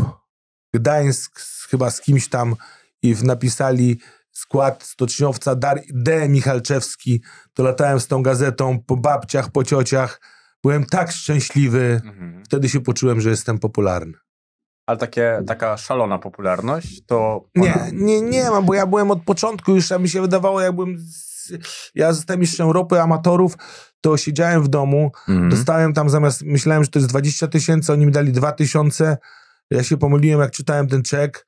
Gdańsk, chyba z kimś tam, i napisali skład stoczniowca Dar D. Michalczewski. To latałem z tą gazetą po babciach, po ciociach. Byłem tak szczęśliwy. Mhm. Wtedy się poczułem, że jestem popularny ale takie, taka szalona popularność, to... Ona... Nie, nie, nie ma, bo ja byłem od początku już, a mi się wydawało, jakbym... Z, ja jestem mistrzem Europy amatorów, to siedziałem w domu, mhm. dostałem tam zamiast, myślałem, że to jest 20 tysięcy, oni mi dali 2 tysiące, ja się pomyliłem, jak czytałem ten czek,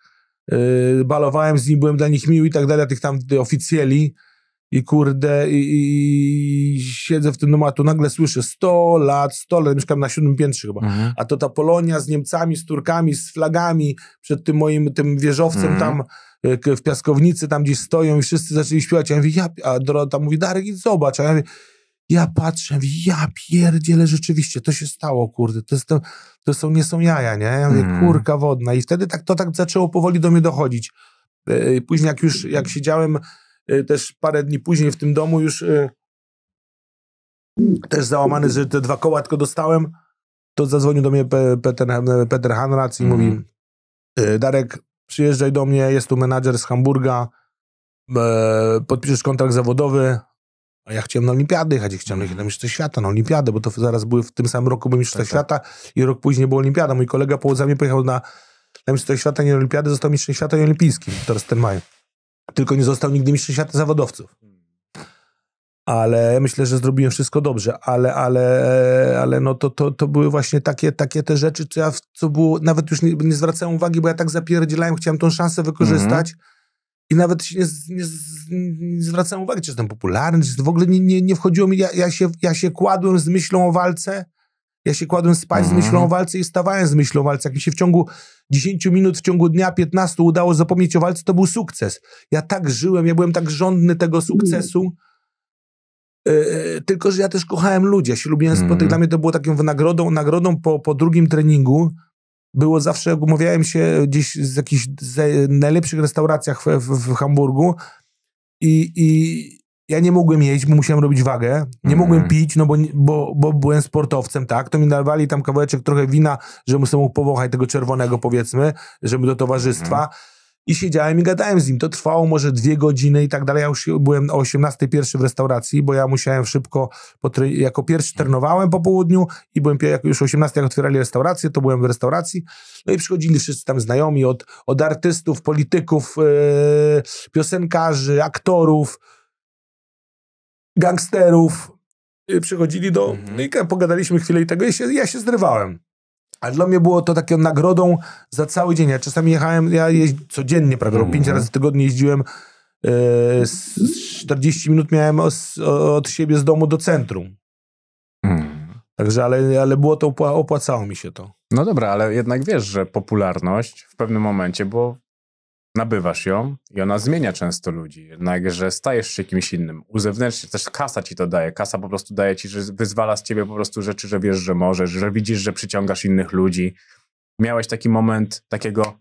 yy, balowałem z nim, byłem dla nich miły i tak dalej, tych tam oficjeli, i kurde, i, i, siedzę w tym domu, a tu nagle słyszę 100 lat, 100 lat, mieszkam na siódmym piętrze chyba, mhm. a to ta Polonia z Niemcami, z Turkami, z flagami przed tym moim, tym wieżowcem mhm. tam e, w piaskownicy, tam gdzieś stoją i wszyscy zaczęli śpiewać, a ja mówię, ja, a Dorota mówi, Darek, idź zobacz, a ja mówię, ja patrzę, mówię, ja pierdzielę, rzeczywiście, to się stało, kurde, to, jest, to, to są, nie są jaja, nie, ja mówię, mhm. kurka wodna i wtedy tak, to tak zaczęło powoli do mnie dochodzić. E, później jak już, jak siedziałem Y, też parę dni później w tym domu już y, też załamany, że te dwa koła tylko dostałem, to zadzwonił do mnie Peter, Peter Hanrac i mówi mhm. y, Darek, przyjeżdżaj do mnie, jest tu menadżer z Hamburga, e, podpiszesz kontrakt zawodowy, a ja chciałem na olimpiady jechać, chciałem jechać na Mistrzostwa Świata, na olimpiadę, bo to zaraz były w tym samym roku były Mistrzostwa tak, tak. Świata i rok później była olimpiada. Mój kolega po mnie pojechał na, na Mistrzostwa Świata, nie Olimpiadę został Mistrzem Świata i olimpijskim, teraz ten mają. Tylko nie został nigdy mistrzem świata zawodowców. Ale myślę, że zrobiłem wszystko dobrze, ale, ale, ale no to, to, to były właśnie takie, takie te rzeczy, co ja co było, nawet już nie, nie zwracałem uwagi, bo ja tak zapierdzielałem, chciałem tą szansę wykorzystać. Mm -hmm. I nawet się nie, nie, nie, zwracałem uwagi, czy jestem popularny, czy w ogóle nie, nie, nie wchodziło mi, ja, ja, się, ja się kładłem z myślą o walce ja się kładłem spać z myślą o mhm. walce i stawałem z myślą o walce. Jak mi się w ciągu 10 minut, w ciągu dnia 15 udało zapomnieć o walce, to był sukces. Ja tak żyłem, ja byłem tak żądny tego sukcesu. Yy, tylko, że ja też kochałem ludzi, ja się lubiłem spotykać. Mm. Dla mnie to było taką nagrodą, nagrodą po, po drugim treningu. Było zawsze, jak umawiałem się gdzieś z jakichś z najlepszych restauracjach w, w, w Hamburgu i, i ja nie mogłem jeść, bo musiałem robić wagę. Nie mm. mogłem pić, no bo, bo, bo byłem sportowcem, tak? To mi narwali tam kawałeczek trochę wina, żebym sobie mógł powąchać tego czerwonego, powiedzmy, żeby do towarzystwa. Mm. I siedziałem i gadałem z nim. To trwało może dwie godziny i tak dalej. Ja już byłem o 18 pierwszy w restauracji, bo ja musiałem szybko, jako pierwszy trenowałem po południu i byłem już o 18, jak otwierali restaurację, to byłem w restauracji. No i przychodzili wszyscy tam znajomi od, od artystów, polityków, yy, piosenkarzy, aktorów, gangsterów y, przychodzili do... Mhm. No I pogadaliśmy chwilę i tego, i się, ja się zrywałem. A dla mnie było to taką nagrodą za cały dzień. Ja czasami jechałem, ja jeździ, codziennie prawie, pięć mhm. razy w tygodniu jeździłem 40 e, minut miałem os, od siebie z domu do centrum. Hmm. Także, ale, ale było to, opłacało mi się to. No dobra, ale jednak wiesz, że popularność w pewnym momencie, bo nabywasz ją i ona zmienia często ludzi, jednakże stajesz się kimś innym. Uzewnętrznie też kasa ci to daje. Kasa po prostu daje ci, że wyzwala z ciebie po prostu rzeczy, że wiesz, że możesz, że widzisz, że przyciągasz innych ludzi. Miałeś taki moment takiego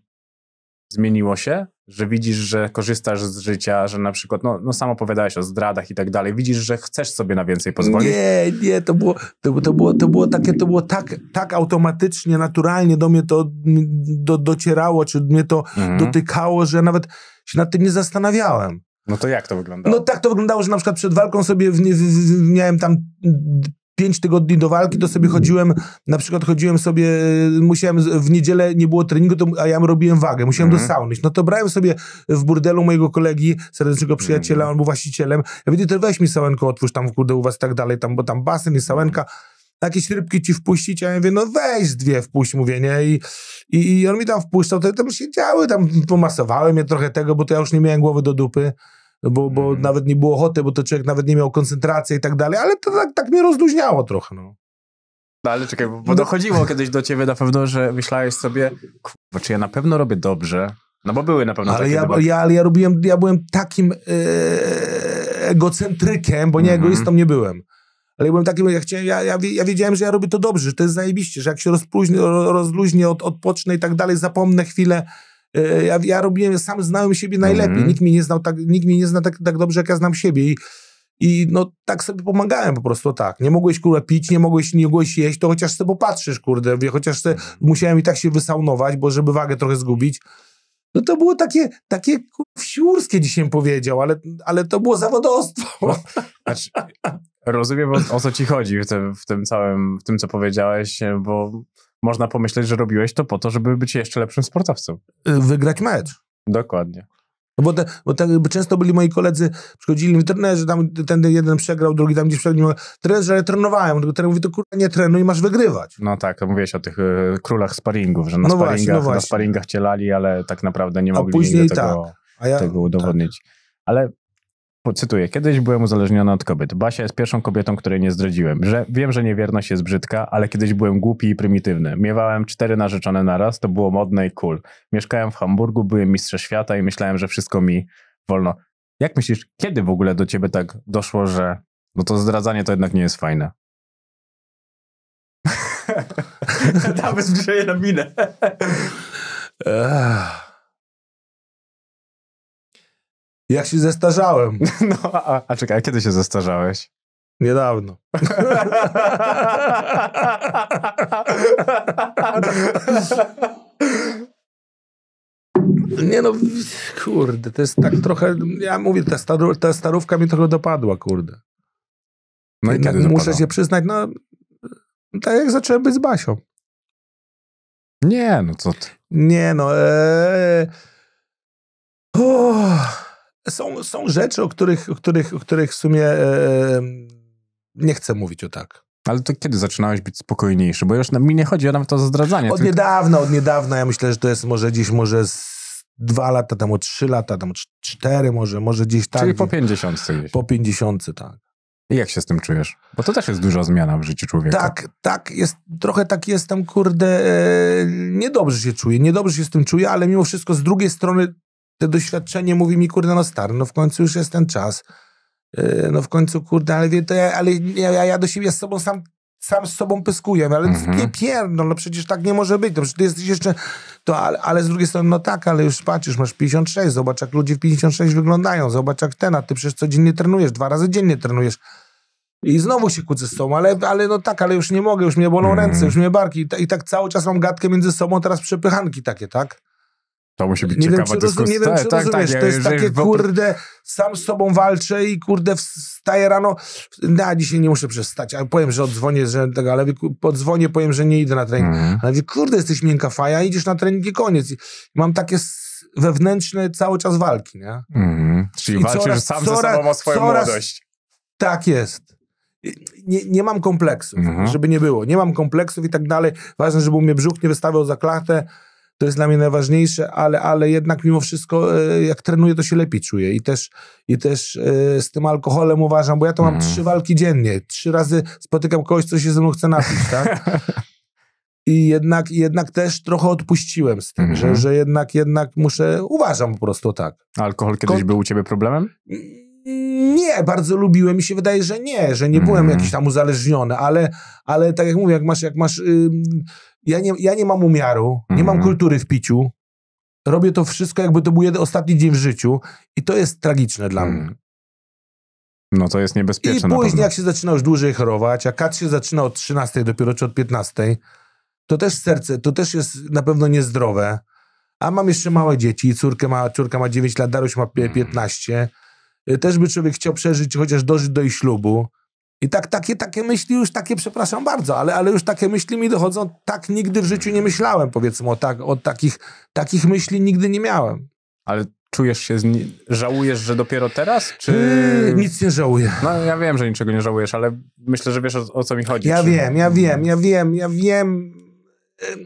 zmieniło się, że widzisz, że korzystasz z życia, że na przykład, no, no sam opowiadałeś o zdradach i tak dalej, widzisz, że chcesz sobie na więcej pozwolić? Nie, nie, to było, to, to było, to było takie, to było tak, tak automatycznie, naturalnie do mnie to do, docierało, czy mnie to mhm. dotykało, że ja nawet się nad tym nie zastanawiałem. No to jak to wyglądało? No tak to wyglądało, że na przykład przed walką sobie w, w, w, miałem tam pięć tygodni do walki, to sobie chodziłem, na przykład chodziłem sobie, musiałem, w niedzielę nie było treningu, to, a ja robiłem wagę, musiałem do mhm. sauny No to brałem sobie w burdelu mojego kolegi, serdecznego przyjaciela, mhm. on był właścicielem. Ja mówię, to weź mi sałenkę, otwórz tam, kurde, u was tak dalej, tam, bo tam basen i sałenka jakieś rybki ci wpuścić, a ja mówię, no weź dwie wpuść, mówię, nie? I, i, i on mi tam wpuszczał, to tam się działy, tam pomasowałem je trochę tego, bo to ja już nie miałem głowy do dupy. No bo, bo mm. nawet nie było ochoty, bo to człowiek nawet nie miał koncentracji i tak dalej, ale to tak, tak mnie rozluźniało trochę, no. No ale czekaj, bo, bo no. dochodziło kiedyś do ciebie na pewno, że myślałeś sobie, czy ja na pewno robię dobrze? No bo były na pewno ale takie ja, ja, Ale ja robiłem, ja byłem takim e, egocentrykiem, bo nie mm egoistą nie byłem. Ale ja byłem takim, ja, chciałem, ja, ja, ja wiedziałem, że ja robię to dobrze, że to jest zajebiście, że jak się rozluźnię, rozluźnię od, odpocznę i tak dalej, zapomnę chwilę, E, ja, ja robiłem, sam znałem siebie najlepiej. Mm. Nikt mnie nie znał tak, nikt mnie nie zna tak, tak dobrze, jak ja znam siebie. I, i no tak sobie pomagałem po prostu tak. Nie mogłeś kurde pić, nie mogłeś, nie mogłeś jeść, to chociaż sobie popatrzysz, kurde, wie, chociaż se, mhm. musiałem i tak się wysaunować, bo żeby wagę trochę zgubić. No to było takie, takie wsiurskie dzisiaj powiedział, ale, ale to było zawodostwo. Znaczy, rozumiem o, o, co ci chodzi w, w tym całym, w tym co powiedziałeś, bo można pomyśleć, że robiłeś to po to, żeby być jeszcze lepszym sportowcem. Y, wygrać mecz. Dokładnie. No bo, te, bo, te, bo często byli moi koledzy, przychodzili mi trenerzy, tam ten jeden przegrał, drugi tam gdzieś przegrał, trenerzy, ale trenowałem, tylko trener mówi, to kurwa nie trenuj, masz wygrywać. No tak, mówiłeś o tych y, królach sparingów, że na, no sparingach, no właśnie, no właśnie. na sparingach cielali, ale tak naprawdę nie mogli a później, tego, tak. a ja, tego udowodnić. Tak. Ale cytuję, kiedyś byłem uzależniony od kobiet. Basia jest pierwszą kobietą, której nie zdradziłem. Że, wiem, że niewierność jest brzydka, ale kiedyś byłem głupi i prymitywny. Miewałem cztery narzeczone naraz, to było modne i cool. Mieszkałem w Hamburgu, byłem mistrzem świata i myślałem, że wszystko mi wolno. Jak myślisz, kiedy w ogóle do ciebie tak doszło, że no to zdradzanie to jednak nie jest fajne? Damy zbliżenie na minę. Jak się zestarzałem. No, a, a czekaj, a kiedy się zestarzałeś? Niedawno. Nie no, kurde, to jest tak trochę, ja mówię, ta, staru, ta starówka mi trochę dopadła, kurde. No i kiedy Muszę dopadło? się przyznać, no, tak jak zacząłem być z Basią. Nie, no co ty. Nie no, ee są, są rzeczy, o których, o których, o których w sumie e, e, nie chcę mówić o tak. Ale to kiedy zaczynałeś być spokojniejszy? Bo już na mnie nie chodzi o nawet to zdradzanie. Od tylko... niedawna, od niedawna. Ja myślę, że to jest może gdzieś może z dwa lata temu, trzy lata temu, cztery może, może gdzieś tak. Czyli po pięćdziesiątce Po pięćdziesiątce, tak. I jak się z tym czujesz? Bo to też jest duża zmiana w życiu człowieka. Tak, tak, jest, trochę tak jestem, kurde, e, niedobrze się czuję, niedobrze się z tym czuję, ale mimo wszystko z drugiej strony te doświadczenie mówi mi, kurde, no stary, no w końcu już jest ten czas. Yy, no w końcu, kurde, ale, wie, to ja, ale ja, ja do siebie z sobą sam sam z sobą pyskuję, ale mhm. nie pierdol, no, przecież tak nie może być, no przecież ty jesteś jeszcze, to, ale, ale, z drugiej strony, no tak, ale już patrzysz masz 56, zobacz jak ludzie w 56 wyglądają, zobacz jak ten, a ty przecież codziennie trenujesz, dwa razy dziennie trenujesz i znowu się kłócę z sobą, ale, ale no tak, ale już nie mogę, już mnie bolą mhm. ręce, już mnie barki I, i, tak cały czas mam gadkę między sobą, teraz przepychanki takie, tak? To musi być nie ciekawa wiem, dyskusja. Nie wiem, czy tak, tak rozumiesz, tak, to jest takie, kurde, sam z sobą walczę i kurde, wstaję rano, na no, dzisiaj nie muszę przestać, ale powiem, że odzwonię, że tego, ale podzwonię, powiem, że nie idę na trening. Mhm. Ale mówię, kurde, jesteś miękka faja, idziesz na trening i koniec. I mam takie wewnętrzne cały czas walki, nie? Mhm. Czyli I walczysz coraz, sam coraz, ze sobą o swoją coraz, młodość. Tak jest. Nie, nie mam kompleksów, mhm. żeby nie było. Nie mam kompleksów i tak dalej. Ważne, żeby mnie brzuch nie wystawiał za klatę to jest dla mnie najważniejsze, ale, ale jednak mimo wszystko e, jak trenuję, to się lepiej czuję i też, i też e, z tym alkoholem uważam, bo ja to mam mm. trzy walki dziennie, trzy razy spotykam kogoś, co się ze mną chce napić, tak? I jednak, jednak też trochę odpuściłem z tym, mm -hmm. że, mhm. że jednak, jednak muszę, uważam po prostu tak. A alkohol kiedyś był u ciebie problemem? Nie, bardzo lubiłem i się wydaje, że nie, że nie byłem mm. jakiś tam uzależniony, ale, ale tak jak mówię, jak masz, jak masz ja nie, ja nie mam umiaru, nie mm. mam mhm. kultury w piciu. Robię to wszystko, jakby to był jeden ostatni dzień w życiu, i to jest tragiczne dla mm. mnie. No to jest niebezpieczne. I później, jak się zaczyna już dłużej chorować, a kat się zaczyna od 13 dopiero czy od 15, to też serce, to też jest na pewno niezdrowe. A mam jeszcze małe dzieci, córkę ma, córka ma 9 lat, Dariusz ma 15. Mm. Y, też by człowiek chciał przeżyć, chociaż dożyć do jej ślubu. I tak, takie, takie myśli już, takie przepraszam bardzo, ale, ale już takie myśli mi dochodzą, tak nigdy w życiu nie myślałem, powiedzmy, o, tak, o takich, takich myśli nigdy nie miałem. Ale czujesz się, żałujesz, że dopiero teraz, czy... Yy, nic nie żałuję. No ja wiem, że niczego nie żałujesz, ale myślę, że wiesz o, o co mi chodzi. Ja czy... wiem, ja wiem, ja wiem, ja wiem. Yy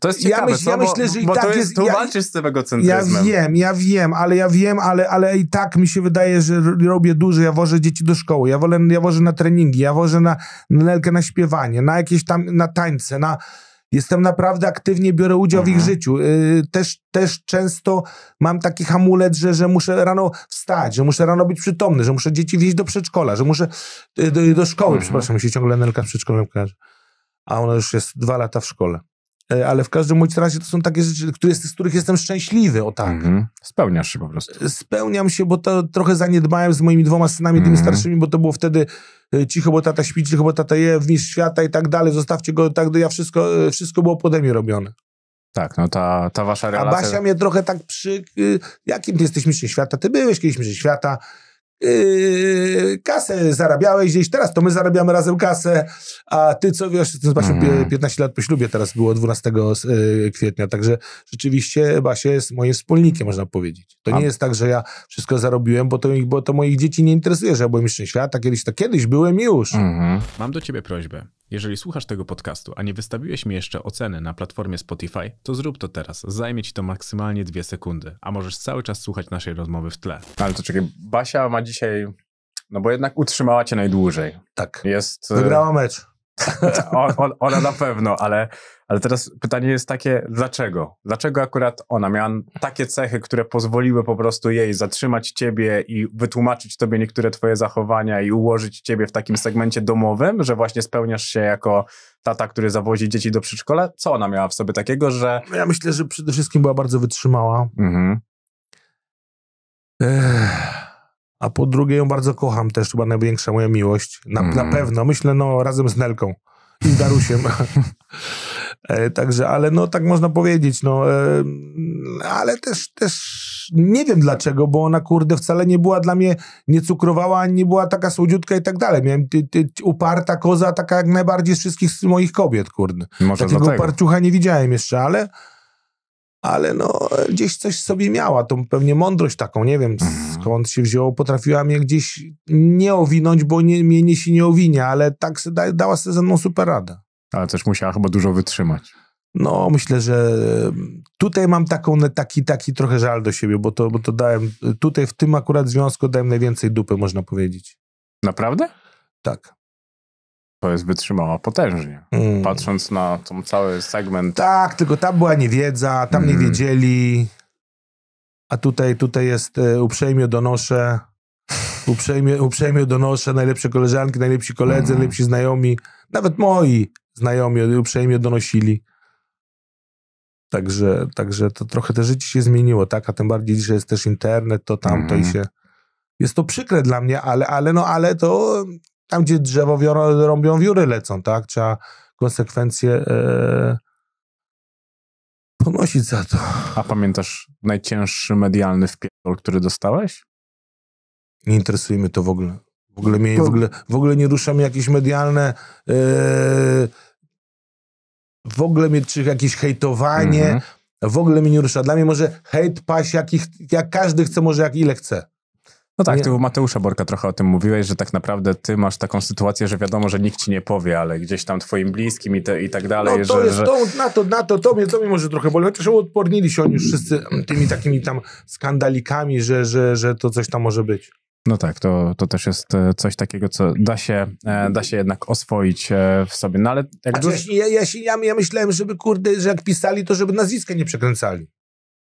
to jest ciekawe, ja myśl, myślę, że i bo tak to jest, tu ja, walczysz z tym egocentryzmem. Ja wiem, ja wiem, ale ja wiem, ale, ale i tak mi się wydaje, że robię dużo, ja wożę dzieci do szkoły, ja, wolę, ja wożę na treningi, ja wożę na, na lelkę, na śpiewanie, na jakieś tam, na tańce, na... Jestem naprawdę aktywnie, biorę udział mhm. w ich mhm. życiu. Yy, też, też często mam taki hamulec, że, że muszę rano wstać, że muszę rano być przytomny, że muszę dzieci wieźć do przedszkola, że muszę yy, do, do, szkoły, mhm. przepraszam, się ciągle Nelka w przedszkolem każe. A ona już jest dwa lata w szkole. E, ale w każdym bądź razie to są takie rzeczy, które, z których jestem szczęśliwy, o tak. Mm -hmm. Spełniasz się po prostu. E, spełniam się, bo to trochę zaniedbałem z moimi dwoma synami, mm -hmm. tymi mhm. starszymi, bo to było wtedy e, cicho, bo tata śpi, cicho, bo tata je, wnisz świata i tak dalej, zostawcie go, tak, ja wszystko, wszystko było pode mnie robione. Tak, no ta, ta wasza relacja... A Basia mnie trochę tak przy... Jakim ty jesteś mistrzem świata? Ty byłeś kiedyś mistrzem świata, Yy, kasę zarabiałeś gdzieś, teraz to my zarabiamy razem kasę, a ty co wiesz, to Basią mm. 15 lat po ślubie teraz było 12 yy, kwietnia, także rzeczywiście Basia jest moim wspólnikiem, można powiedzieć. To a. nie jest tak, że ja wszystko zarobiłem, bo to, bo to moich dzieci nie interesuje, że ja byłem jeszcze świata, kiedyś to kiedyś byłem już. Mm -hmm. Mam do ciebie prośbę. Jeżeli słuchasz tego podcastu, a nie wystawiłeś mi jeszcze oceny na platformie Spotify, to zrób to teraz. Zajmie ci to maksymalnie dwie sekundy, a możesz cały czas słuchać naszej rozmowy w tle. Ale to czekaj, Basia ma dzisiaj, no bo jednak utrzymała cię najdłużej. Tak. Jest... Y, Wygrała mecz ona na pewno, ale, ale teraz pytanie jest takie, dlaczego? Dlaczego akurat ona miała takie cechy, które pozwoliły po prostu jej zatrzymać ciebie i wytłumaczyć tobie niektóre twoje zachowania i ułożyć ciebie w takim segmencie domowym, że właśnie spełniasz się jako tata, który zawozi dzieci do przedszkola? Co ona miała w sobie takiego, że... Ja myślę, że przede wszystkim była bardzo wytrzymała. Mhm. Ech a po drugie ją bardzo kocham, też chyba największa moja miłość. Na, mm. na mhm. pewno, myślę, no razem z Nelką i z Darusiem. E, także, ale no tak można powiedzieć, no e, ale też, też nie wiem dlaczego, bo ona kurde wcale nie była dla mnie, nie cukrowała, nie była taka słodziutka i tak dalej. Miałem ty, ty, uparta koza, taka jak najbardziej z wszystkich moich kobiet, kurde. Może Takiego dlatego. parciucha nie widziałem jeszcze, ale ale no gdzieś coś sobie miała, tą pewnie mądrość taką, nie wiem, mhm skąd się wzięło, potrafiła mnie gdzieś nie owinąć, bo nie, mnie nie się nie owinie, ale tak se da, dała sobie ze mną super radę. Ale też musiała chyba dużo wytrzymać. No, myślę, że mm, tutaj mam taką, taki, taki trochę żal do siebie, bo to, bo to dałem, tutaj w tym akurat związku dałem najwięcej dupy, można powiedzieć. Naprawdę? Tak. To jest wytrzymała potężnie. Mm. Patrząc na ten cały segment. Tak, tylko tam była niewiedza, tam mm. nie wiedzieli. A tutaj, tutaj jest e, uprzejmie donoszę, uprzejmie, uprzejmie donoszę najlepsze koleżanki, najlepsi koledzy, mhm. najlepsi znajomi, nawet moi znajomi uprzejmie donosili. Także, także to trochę te życie się zmieniło, tak? A tym bardziej dzisiaj jest też internet, to tamto mm. i mhm. się... Jest to przykre dla mnie, ale, ale, no, ale to tam, gdzie drzewo wioro, rąbią, wióry lecą, tak? Trzeba konsekwencje... Yy ponosić za to. A pamiętasz najcięższy medialny wpierdol, który dostałeś? Nie interesuje mnie to w ogóle. W ogóle, mnie, w ogóle, w ogóle nie ruszamy jakieś medialne... Yy, w ogóle mnie, czy jakieś hejtowanie, mm -hmm. w ogóle mnie nie rusza. Dla mnie może hejt paść jak, ich, jak każdy chce, może jak ile chce. No tak, ty u Mateusza Borka trochę o tym mówiłeś, że tak naprawdę ty masz taką sytuację, że wiadomo, że nikt ci nie powie, ale gdzieś tam twoim bliskim i, te, i tak dalej. No to że, jest, że... To, na to, na to, to mnie, to mnie może trochę boli, chociaż odpornili się oni już wszyscy mm, tymi takimi tam skandalikami, że, że, że to coś tam może być. No tak, to, to też jest e, coś takiego, co da się, e, da się jednak oswoić e, w sobie. No ale jak A ja, ja, ja, ja myślałem, żeby kurde, że jak pisali, to żeby nazwiska nie przekręcali.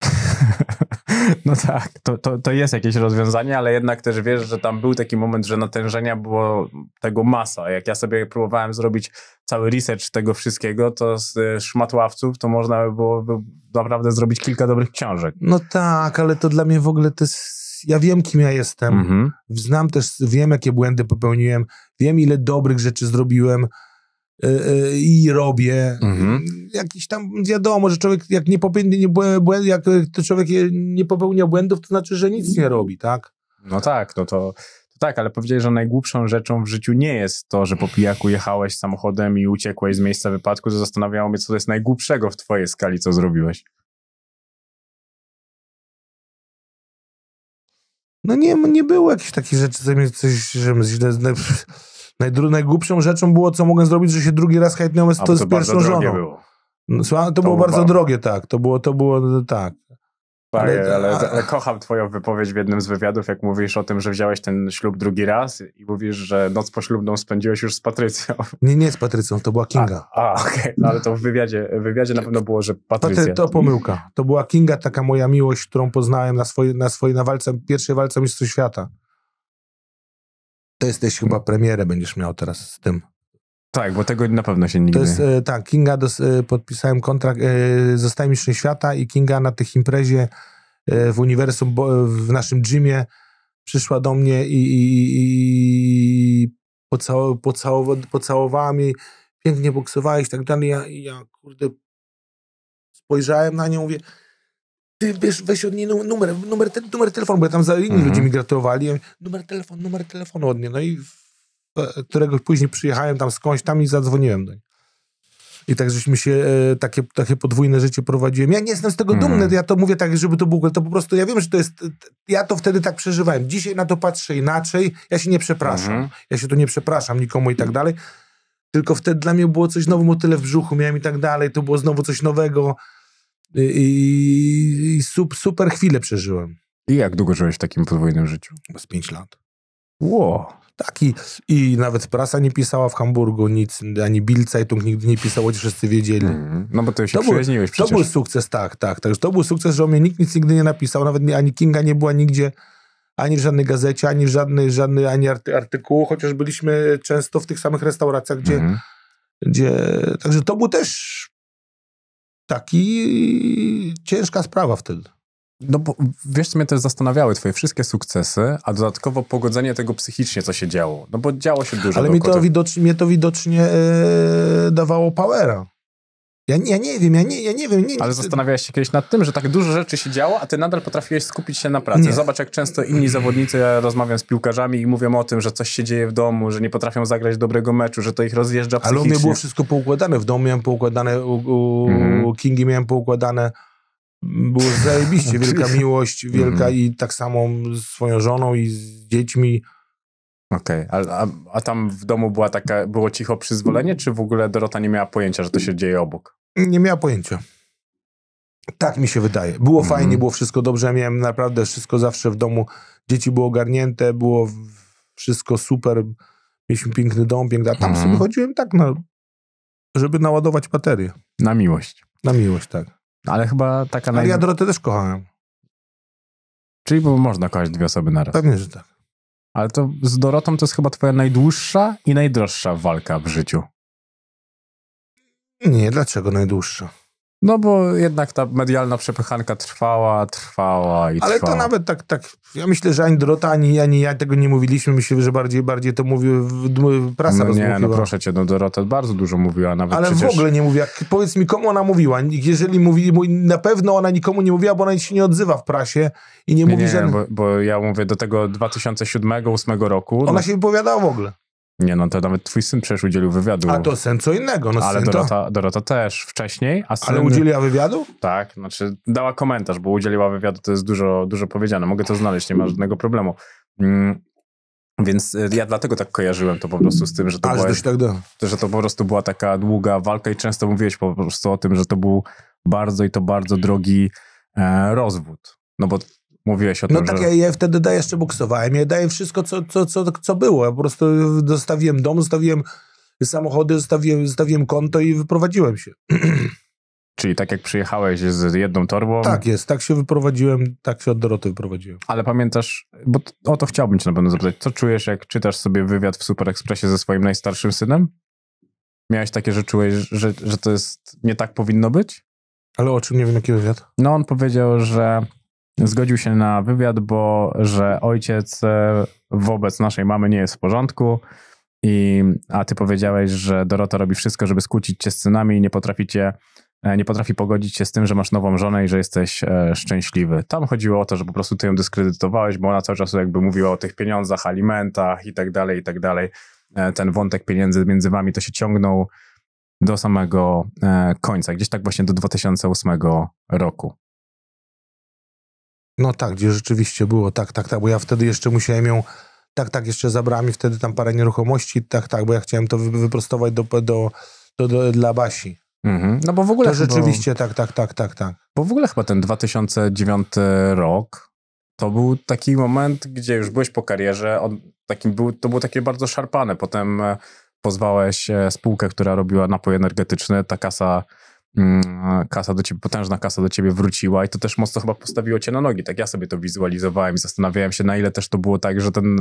No tak, to, to, to jest jakieś rozwiązanie, ale jednak też wiesz, że tam był taki moment, że natężenia było tego masa. Jak ja sobie próbowałem zrobić cały research tego wszystkiego, to z e, szmatławców to można by było by naprawdę zrobić kilka dobrych książek. No tak, ale to dla mnie w ogóle to jest ja wiem, kim ja jestem. Mhm. Znam też, wiem, jakie błędy popełniłem, wiem, ile dobrych rzeczy zrobiłem. E, e, i robię. Mhm. Jakiś tam, wiadomo, że człowiek jak nie, popełnia, nie, błęd, jak e, człowiek nie popełnia błędów, to znaczy, że nic nie robi, tak? No tak, no to, to tak, ale powiedziałeś, że najgłupszą rzeczą w życiu nie jest to, że po pijaku jechałeś samochodem i uciekłeś z miejsca wypadku, to zastanawiało mnie, co to jest najgłupszego w twojej skali, co zrobiłeś. No nie, nie było jakichś takich rzeczy, co mnie coś, że źle... Najdru, najgłupszą rzeczą było, co mogłem zrobić, że się drugi raz hejtnąłem z, to z pierwszą żoną. Było. No, Słucham, to, to było, bardzo bar... drogie, tak. To było, to było no, tak. Ale, ale, ale, kocham twoją wypowiedź w jednym z wywiadów, jak mówisz o tym, że wziąłeś ten ślub drugi raz i mówisz, że noc poślubną spędziłeś już z Patrycją. Nie, nie z Patrycją, to była Kinga. A, a okej, okay. no, ale to w wywiadzie, w wywiadzie na pewno było, że Patrycja. Patry, to pomyłka. To była Kinga, taka moja miłość, którą poznałem na swojej, na swojej, na walce, pierwszej walce Mistrzostw Świata jesteś chyba premierę będziesz miał teraz z tym. Tak, bo tego na pewno się nigdy... To jest, e, tak, Kinga, dos, e, podpisałem kontrakt zostałem Zostaj Mistrzem Świata i Kinga na tych imprezie e, w Uniwersum, w naszym gymie przyszła do mnie i, i, i pocałowała mi, pięknie boksowałeś i tak dalej. Ja, ja, kurde, spojrzałem na nią, mówię ty wiesz, weź od niej numer, numer, ten numer telefonu, bo ja tam za inni mhm. ludzie mi gratulowali. Numer telefonu, numer telefonu od niej. No i e, któregoś później przyjechałem tam skądś tam i zadzwoniłem do niej. I tak żeśmy się e, takie, takie podwójne życie prowadziłem. Ja nie jestem z tego mhm. dumny, ja to mówię tak, żeby to było, to po prostu ja wiem, że to jest, ja to wtedy tak przeżywałem. Dzisiaj na to patrzę inaczej, ja się nie przepraszam. Mhm. Ja się tu nie przepraszam nikomu i tak dalej. Tylko wtedy dla mnie było coś nowego, tyle w brzuchu miałem i tak dalej, to było znowu coś nowego i, i, super chwilę przeżyłem. I jak długo żyłeś w takim podwójnym życiu? Z pięć lat. Ło. Tak, i, i nawet prasa nie pisała w Hamburgu nic, ani Bill Zeitung nigdy nie pisał, choć wszyscy wiedzieli. Mm, no bo to się to przyjaźniłeś był, przecież. To był sukces, tak, tak. Także to był sukces, że o mnie nikt nic nigdy nie napisał, nawet nie, ani Kinga nie była nigdzie, ani w żadnej gazecie, ani w żadnej, żadnej ani arty, artykułu, chociaż byliśmy często w tych samych restauracjach, gdzie, mm. gdzie... Także to był też taki yy, ciężka sprawa wtedy. No bo wiesz, co mnie też zastanawiały twoje wszystkie sukcesy, a dodatkowo pogodzenie tego psychicznie, co się działo. No bo działo się dużo. Ale mi to, widocznie, mnie to widocznie e, dawało powera. Ja, ja nie wiem, ja nie, ja nie wiem. Nie, Ale zastanawiałeś się kiedyś nad tym, że tak dużo rzeczy się działo, a ty nadal potrafiłeś skupić się na pracy. Nie. Zobacz, jak często inni zawodnicy, ja rozmawiam z piłkarzami i mówią o tym, że coś się dzieje w domu, że nie potrafią zagrać dobrego meczu, że to ich rozjeżdża psychicznie. Ale u mnie było wszystko poukładane. W domu miałem poukładane, u, u mm. Kingi miałem poukładane. Było zajebiście. Wielka miłość, wielka mm. i tak samo z swoją żoną i z dziećmi. Okej, okay. a, a, tam w domu była taka, było cicho przyzwolenie, czy w ogóle Dorota nie miała pojęcia, że to się dzieje obok? Nie miała pojęcia. Tak mi się wydaje. Było mm. fajnie, było wszystko dobrze, miałem naprawdę wszystko zawsze w domu. Dzieci było ogarnięte, było wszystko super. Mieliśmy piękny dom, piękny, a tam mm. sobie chodziłem tak, na, żeby naładować baterię. Na miłość. Na miłość, tak. No, ale chyba taka... Ale naj... ja Dorotę też kochałem. Czyli bo można kochać dwie osoby naraz. Pewnie, że tak. Ale to z Dorotą to jest chyba twoja najdłuższa i najdroższa walka w życiu. Nie, dlaczego najdłuższa? No bo jednak ta medialna przepychanka trwała, trwała i trwała. Ale to nawet tak, tak, ja myślę, że ani Dorota, ani, ani ja tego nie mówiliśmy, myślę, że bardziej, bardziej to mówi prasa no Nie, no proszę cię, no Dorota bardzo dużo mówiła. Nawet Ale przecież... w ogóle nie mówiła. Powiedz mi, komu ona mówiła? Jeżeli mówi, na pewno ona nikomu nie mówiła, bo ona się nie odzywa w prasie i nie, nie mówi, nie, że... Bo, bo ja mówię do tego 2007-2008 roku. Ona no... się wypowiadała w ogóle. Nie no, to nawet twój syn przecież udzielił wywiadu. A to sen co innego. No Ale Dorota, to... Dorota też wcześniej. A syn... Ale udzieliła wywiadu? Tak, znaczy dała komentarz, bo udzieliła wywiadu, to jest dużo, dużo powiedziane. Mogę to znaleźć, nie ma żadnego problemu. Mm. Więc e, ja dlatego tak kojarzyłem to po prostu z tym, że to, była, tak że to po prostu była taka długa walka i często mówiłeś po prostu o tym, że to był bardzo i to bardzo drogi e, rozwód. No bo Mówiłeś o no tym, No tak, że... ja, ja wtedy daję, jeszcze boksowałem, ja daję wszystko, co, co, co, co było. Ja po prostu zostawiłem dom, zostawiłem samochody, zostawiłem, zostawiłem konto i wyprowadziłem się. Czyli tak jak przyjechałeś z jedną torbą. Tak jest, tak się wyprowadziłem, tak się od Doroty wyprowadziłem. Ale pamiętasz, bo o to chciałbym cię na pewno zapytać, co czujesz, jak czytasz sobie wywiad w Super Expressie ze swoim najstarszym synem? Miałeś takie, że czułeś, że, że to jest, nie tak powinno być? Ale o czym nie wiem, jaki wywiad? No on powiedział, że zgodził się na wywiad, bo że ojciec e, wobec naszej mamy nie jest w porządku. I, a ty powiedziałeś, że Dorota robi wszystko, żeby skłócić cię z synami i nie potraficie, e, nie potrafi pogodzić się z tym, że masz nową żonę i że jesteś e, szczęśliwy. Tam chodziło o to, że po prostu ty ją dyskredytowałeś, bo ona cały czas jakby mówiła o tych pieniądzach, alimentach i tak dalej, i tak dalej. Ten wątek pieniędzy między wami to się ciągnął do samego końca, gdzieś tak właśnie do 2008 roku. No tak, gdzie rzeczywiście było, tak, tak, tak, bo ja wtedy jeszcze musiałem ją, tak, tak, jeszcze zabrałem i wtedy tam parę nieruchomości, tak, tak, bo ja chciałem to wyprostować do, do, do, do dla Basi. Mhm. No bo w ogóle... To rzeczywiście, bo, tak, tak, tak, tak, tak. Bo w ogóle chyba ten 2009 rok to był taki moment, gdzie już byłeś po karierze, on, takim był, to było takie bardzo szarpane, potem e, pozwałeś e, spółkę, która robiła napój energetyczne, ta kasa Mm, kasa do ciebie, potężna kasa do ciebie wróciła i to też mocno chyba postawiło cię na nogi. Tak ja sobie to wizualizowałem i zastanawiałem się, na ile też to było tak, że ten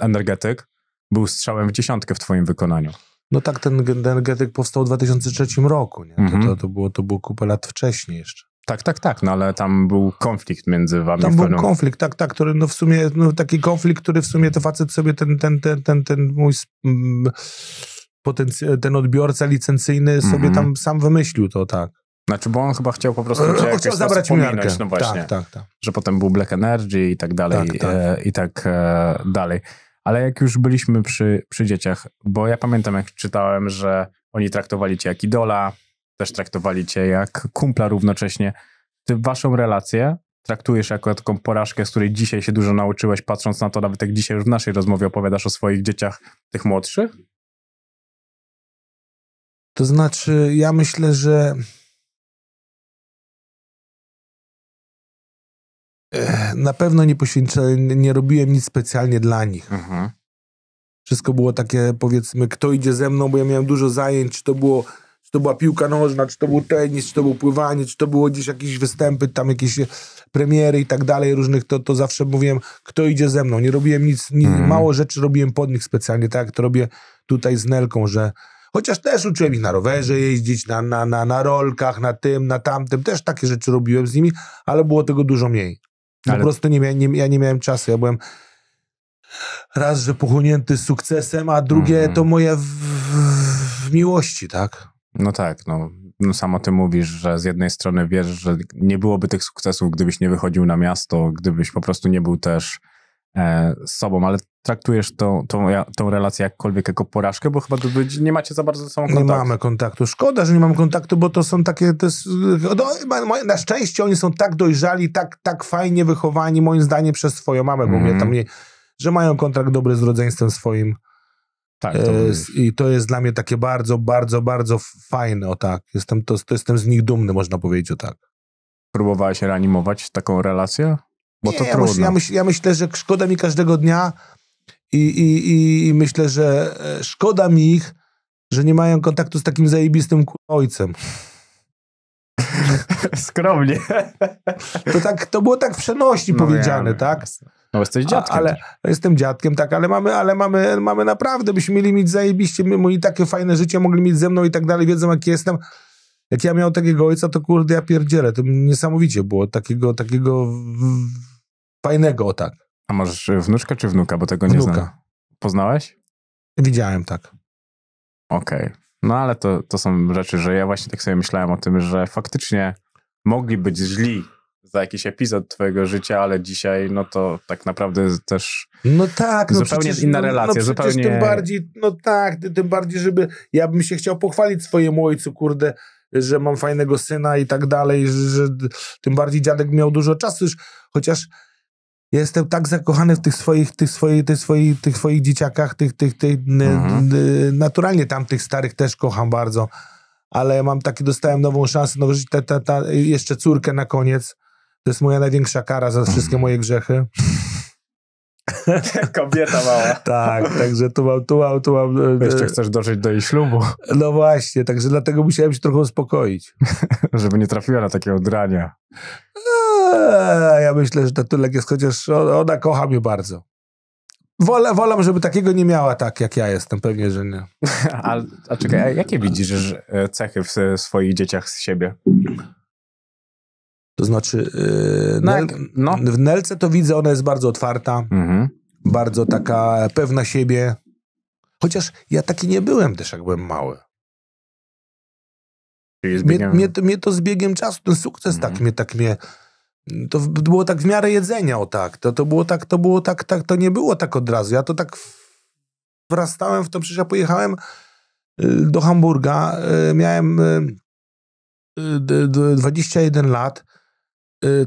energetyk był strzałem w dziesiątkę w twoim wykonaniu. No tak, ten energetyk powstał w 2003 roku, nie? Mm -hmm. To, to, mhm. to, było, to było kupę lat wcześniej jeszcze. Tak, tak, tak, no ale tam był konflikt między wami. Tam był konflikt, tak, tak, który no w sumie, no taki konflikt, który w sumie to facet sobie ten, ten, ten, ten, ten mój... Mm, potenc- ten odbiorca licencyjny sobie mm -hmm. tam sam wymyślił to, tak. Znaczy, bo on chyba chciał po prostu cię chciał zabrać minarkę. No właśnie, tak, tak, tak. Że potem był Black Energy i tak dalej, tak, tak. E, i tak e, dalej. Ale jak już byliśmy przy, przy dzieciach, bo ja pamiętam, jak czytałem, że oni traktowali cię jak idola, też traktowali cię jak kumpla równocześnie. Ty waszą relację traktujesz jako taką porażkę, z której dzisiaj się dużo nauczyłeś, patrząc na to, nawet jak dzisiaj już w naszej rozmowie opowiadasz o swoich dzieciach, tych młodszych? To znaczy, ja myślę, że e, na pewno nie poświęciłem, nie robiłem nic specjalnie dla nich. Mhm. Wszystko było takie, powiedzmy, kto idzie ze mną, bo ja miałem dużo zajęć, czy to było czy to była piłka nożna, czy to był tenis, czy to było pływanie, czy to było gdzieś jakieś występy, tam jakieś premiery i tak dalej różnych, to, to zawsze mówiłem, kto idzie ze mną. Nie robiłem nic, nie, mhm. mało rzeczy robiłem pod nich specjalnie, tak jak to robię tutaj z Nelką, że Chociaż też uczyłem ich na rowerze jeździć, na, na, na, na rolkach, na tym, na tamtym. Też takie rzeczy robiłem z nimi, ale było tego dużo mniej. Po ale... prostu nie, miałem, nie, ja nie miałem czasu. Ja byłem raz, że pochłonięty sukcesem, a drugie mm -hmm. to moje w, w, w, miłości, tak? No tak, no. no samo ty mówisz, że z jednej strony wiesz, że nie byłoby tych sukcesów, gdybyś nie wychodził na miasto, gdybyś po prostu nie był też e, z sobą, ale traktujesz tą, tą, tą relację jakkolwiek jako porażkę, bo chyba nie macie za bardzo ze sobą kontaktu. Nie mamy kontaktu. Szkoda, że nie mamy kontaktu, bo to są takie... To jest, no, na szczęście oni są tak dojrzali, tak, tak fajnie wychowani, moim zdaniem, przez swoją mamę, mm. bo mnie mhm. tam nie, że mają kontrakt dobry z rodzeństwem swoim. Tak, to e, I to jest dla mnie takie bardzo, bardzo, bardzo fajne, o tak. Jestem, to, to jestem z nich dumny, można powiedzieć, o tak. Próbowałeś reanimować taką relację? Bo nie, to ja Myśl, ja, myśl, ja myślę, że szkoda mi każdego dnia i, i, i myślę, że e, szkoda mi ich, że nie mają kontaktu z takim zajebistym ojcem. Skromnie. To, tak, to było tak przenośni no, powiedziane, ja tak? No jesteś dziadkiem. A, ale, no, jestem dziadkiem, tak, ale mamy, ale mamy, mamy naprawdę, byśmy mieli mieć zajebiście, my, moi takie fajne życie mogli mieć ze mną i tak dalej, wiedzą jaki jestem. Jak ja miał takiego ojca, to kurde, ja pierdzielę. To niesamowicie było, takiego, takiego fajnego, tak. A masz e, wnuczkę czy wnuka, bo tego nie wnuka. znam. Poznałeś? Widziałem, tak. Okej. Okay. No ale to, to są rzeczy, że ja właśnie tak sobie myślałem o tym, że faktycznie mogli być źli za jakiś epizod twojego życia, ale dzisiaj no to tak naprawdę też no tak, no zupełnie przecież, inna relacja. No, no zupełnie... tym bardziej, no tak, tym bardziej, żeby ja bym się chciał pochwalić swojemu ojcu, kurde, że mam fajnego syna i tak dalej, że, że tym bardziej dziadek miał dużo czasu już, chociaż Jestem tak zakochany w tych swoich, tych swoich, tych swoich, tych swoich dzieciakach, tych, tych, tych, mhm. naturalnie tamtych starych też kocham bardzo, ale mam taki dostałem nową szansę, nowe życie, ta, ta, ta, jeszcze córkę na koniec. To jest moja największa kara za wszystkie mhm. moje grzechy. Kobieta mała. tak, także tu mam, tu mam, tu mam. E, jeszcze chcesz dożyć do jej ślubu. No właśnie, także dlatego musiałem się trochę uspokoić. Żeby nie trafiła na takiego No, Eee, ja myślę, że to jest, chociaż ona kocha mnie bardzo. Wolę, wolę, żeby takiego nie miała tak, jak ja jestem, pewnie, że nie. A, a czekaj, a jakie widzisz e, cechy w e, swoich dzieciach z siebie? To znaczy, yy, no, nel, no. w Nelce to widzę, ona jest bardzo otwarta, mhm. bardzo taka pewna siebie. Chociaż ja taki nie byłem też, jak byłem mały. Mnie, mnie, mnie, to z biegiem czasu, ten sukces tak mhm. tak mnie, tak mnie to było tak w miarę jedzenia, o tak. To, to było tak, to było tak, tak, to nie było tak od razu. Ja to tak wrastałem w to, przecież ja pojechałem y, do Hamburga, y, miałem 21 y, lat,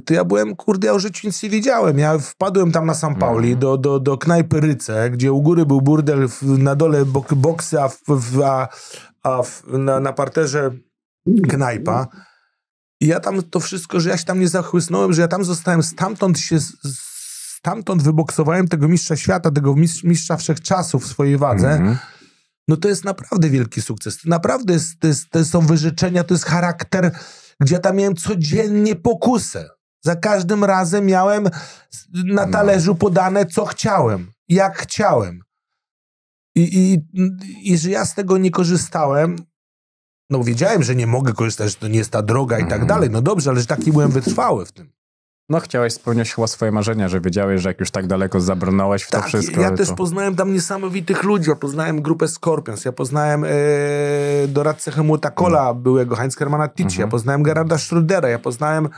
to ja byłem, kurde, ja o życiu nic nie wiedziałem. Ja wpadłem tam na San Pauli, mhm. do, do, do knajpy Ryce, gdzie u góry był burdel, na dole boksy, a, w, a, a w, na, na parterze knajpa. Mhm. I ja tam to wszystko, że ja się tam nie zachłysnąłem, że ja tam zostałem, stamtąd się, stamtąd wyboksowałem tego mistrza świata, tego mistrza wszechczasów w swojej wadze. Mm -hmm. No to jest naprawdę wielki sukces. To naprawdę jest, to, jest, to są wyrzeczenia, to jest charakter, gdzie ja tam miałem codziennie pokusę. Za każdym razem miałem na no. talerzu podane, co chciałem, jak chciałem. I, i, i że ja z tego nie korzystałem, no wiedziałem, że nie mogę korzystać, że to nie jest ta droga i tak mhm. dalej. No dobrze, ale że taki byłem wytrwały w tym. No chciałeś spełniać chyba swoje marzenia, że wiedziałeś, że jak już tak daleko zabrnąłeś w tak, to wszystko. Ja to... też poznałem tam niesamowitych ludzi. Ja poznałem grupę Scorpions, ja poznałem e, doradcę Hemuta Kola, mm. byłego Heinz Hermana Tici, mm -hmm. ja mhm. poznałem Gerarda Schrödera, ja poznałem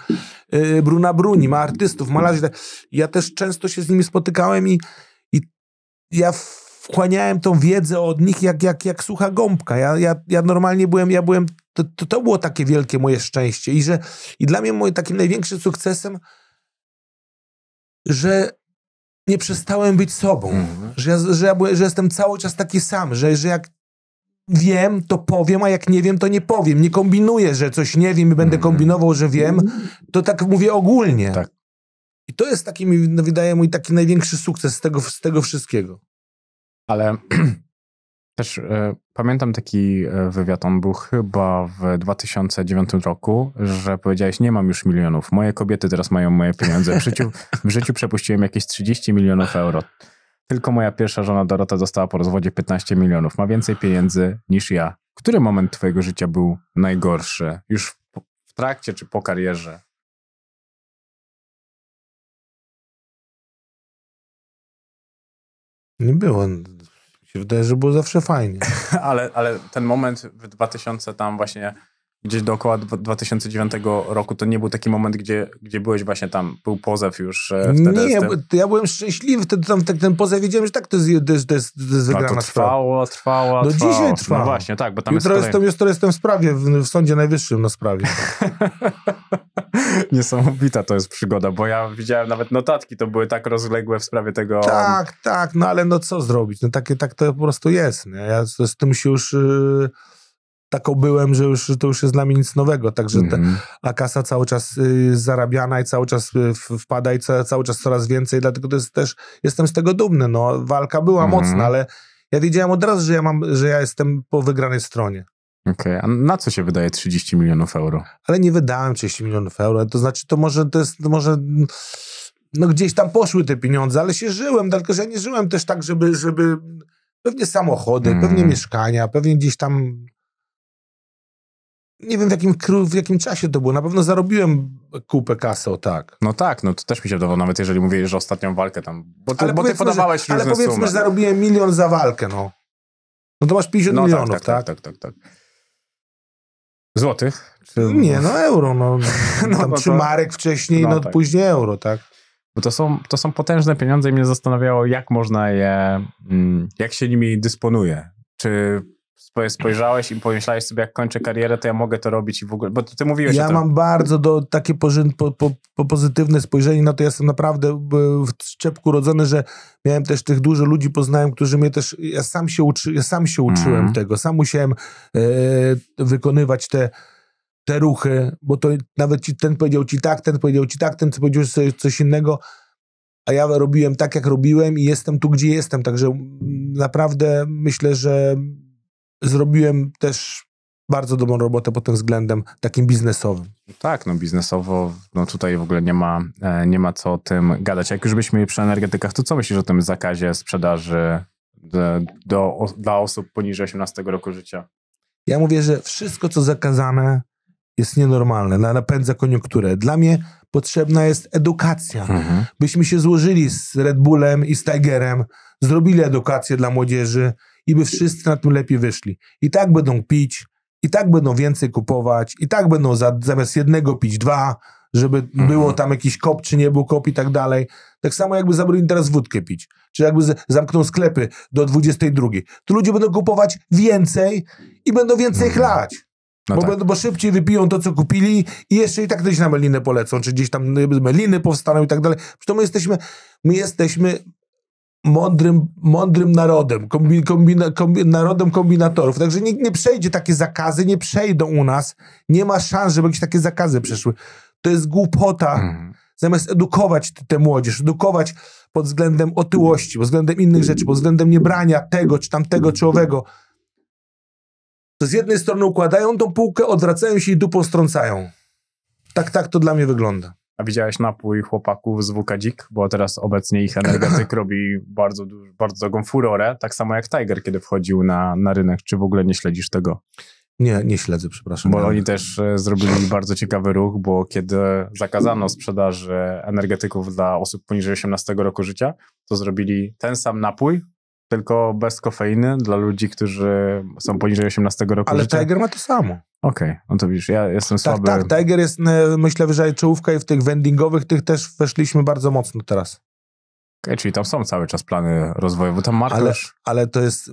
e, Bruna Bruni, ma artystów, malarzy. Ja też często się z nimi spotykałem i, i ja wchłaniałem tą wiedzę od nich jak, jak, jak sucha gąbka. Ja, ja, ja normalnie byłem, ja byłem, to, to, to było takie wielkie moje szczęście i że, i dla mnie moim takim największym sukcesem, że nie przestałem być sobą, mhm. że, ja, że, ja byłem, że jestem cały czas taki sam, że, że jak wiem, to powiem, a jak nie wiem, to nie powiem. Nie kombinuję, że coś nie wiem i będę mhm. kombinował, że wiem. Mhm. To tak mówię ogólnie. Tak. I to jest taki, no, wydaje mi, taki największy sukces z tego, z tego wszystkiego. Ale też e, pamiętam taki e, wywiad, on był chyba w 2009 roku, że powiedziałeś, nie mam już milionów, moje kobiety teraz mają moje pieniądze. W życiu, w życiu przepuściłem jakieś 30 milionów euro. Tylko moja pierwsza żona Dorota dostała po rozwodzie 15 milionów. Ma więcej pieniędzy niż ja. Który moment twojego życia był najgorszy? Już w trakcie czy po karierze? Nie było. Mi się wydaje, że było zawsze fajnie. ale, ale ten moment w 2000 tam właśnie gdzieś dookoła 2009 roku to nie był taki moment, gdzie, gdzie byłeś właśnie tam, był pozew już e, wtedy? Nie, ja byłem szczęśliwy, wtedy tam tak, ten pozew wiedziałem, że tak, to jest, to jest, to jest, to jest wygrana no, to trwało, trwało, Do no dzisiaj trwa. No właśnie, tak, bo tam jutro jest jestem, Jutro jestem w sprawie, w, w Sądzie Najwyższym na sprawie. Niesamowita to jest przygoda, bo ja widziałem nawet notatki, to były tak rozległe w sprawie tego... Tak, tak, no ale no co zrobić, no takie, tak to po prostu jest, nie? Ja z, z tym się już... Yy taką byłem, że już że to już jest dla mnie nic nowego, także mm -hmm. ta kasa cały czas y, zarabiana i cały czas y, wpada i ca, cały czas coraz więcej, dlatego to jest też, jestem z tego dumny, no, walka była mm -hmm. mocna, ale ja wiedziałem od razu, że ja, mam, że ja jestem po wygranej stronie. Okej, okay. a na co się wydaje 30 milionów euro? Ale nie wydałem 30 milionów euro, to znaczy to może, to jest, to może no gdzieś tam poszły te pieniądze, ale się żyłem, tylko że ja nie żyłem też tak, żeby, żeby pewnie samochody, mm. pewnie mieszkania, pewnie gdzieś tam nie wiem w jakim, w jakim czasie to było. Na pewno zarobiłem kupę kasy, o tak. No tak, no to też mi się wydawało, nawet jeżeli mówiłeś, że ostatnią walkę tam. Bo ty, ale bo ty podawałeś że, różne Ale powiedzmy, sumy. że zarobiłem milion za walkę, no. No to masz 50 no, tak, milionów, tak tak tak? tak? tak, tak, tak. Złotych? Czy... Nie, no euro, no. no tam, no to... czy marek wcześniej, no, no tak. później euro, tak. Bo to są, to są potężne pieniądze i mnie zastanawiało, jak można je, mm, jak się nimi dysponuje. Czy spojrzałeś i pomyślałeś sobie, jak kończę karierę, to ja mogę to robić i w ogóle, bo ty mówiłeś Ja mam bardzo do, takie pożyn, po, po, po, pozytywne spojrzenie na to, ja jestem naprawdę e, w szczepku rodzony, że miałem też tych dużo ludzi, poznałem, którzy mnie też, ja sam się, uczy, ja sam się mhm. uczyłem mm. tego, sam musiałem e, wykonywać te te ruchy, bo to nawet ci, ten powiedział ci tak, ten powiedział ci tak, ten powiedział sobie coś innego, a ja robiłem tak, jak robiłem i jestem tu, gdzie jestem. Także mm, naprawdę myślę, że zrobiłem też bardzo dobrą robotę pod tym względem takim biznesowym. Tak, no biznesowo, no tutaj w ogóle nie ma, e, nie ma co o tym gadać. Jak już byśmy przy energetykach, to co myślisz o tym zakazie sprzedaży do, do, dla osób poniżej 18 roku życia? Ja mówię, że wszystko, co zakazane, jest nienormalne, napędza koniunkturę. Dla mnie potrzebna jest edukacja. Mhm. Byśmy się złożyli z Red Bullem i z Tigerem, zrobili edukację dla młodzieży, i by wszyscy na tym lepiej wyszli. I tak będą pić, i tak będą więcej kupować, i tak będą za, zamiast jednego pić dwa, żeby mhm. było tam jakiś kop, czy nie był kop i tak dalej. Tak samo jakby zabronili teraz wódkę pić, czy jakby zamknął sklepy do 22. To ludzie będą kupować więcej i będą więcej mhm. chlać. No bo, tak. będą, bo szybciej wypiją to, co kupili i jeszcze i tak gdzieś na melinę polecą, czy gdzieś tam no meliny powstaną i tak dalej. Przecież my jesteśmy, my jesteśmy mądrym, mądrym narodem, kombi, kombina, kombi, narodem kombinatorów. Także nikt nie przejdzie takie zakazy, nie przejdą u nas. Nie ma szans, żeby jakieś takie zakazy przeszły. To jest głupota. Mhm. Zamiast edukować tę młodzież, edukować pod względem otyłości, pod względem innych rzeczy, pod względem niebrania tego, czy tamtego, czy owego, to z jednej strony układają tą półkę, odwracają się i dupą strącają. Tak, tak to dla mnie wygląda. A widziałeś napój chłopaków z Wukadzik, bo teraz obecnie ich energetyk robi bardzo, dużo, bardzo dużą furorę, tak samo jak Tiger, kiedy wchodził na, na rynek. Czy w ogóle nie śledzisz tego? Nie, nie śledzę, przepraszam. Bo oni też e, zrobili bardzo ciekawy ruch, bo kiedy zakazano sprzedaży energetyków dla osób poniżej 18 roku życia, to zrobili ten sam napój tylko bez kofeiny dla ludzi, którzy są poniżej 18 roku Ale życia. Tiger ma to samo. Okej, okay. No to widzisz, ja jestem tak, słaby. Tak, Tiger jest, e, myślę, wyżej czołówka i w tych vendingowych tych też weszliśmy bardzo mocno teraz. Okay, czyli tam są cały czas plany rozwoju, bo tam marka ale, też... ale to jest,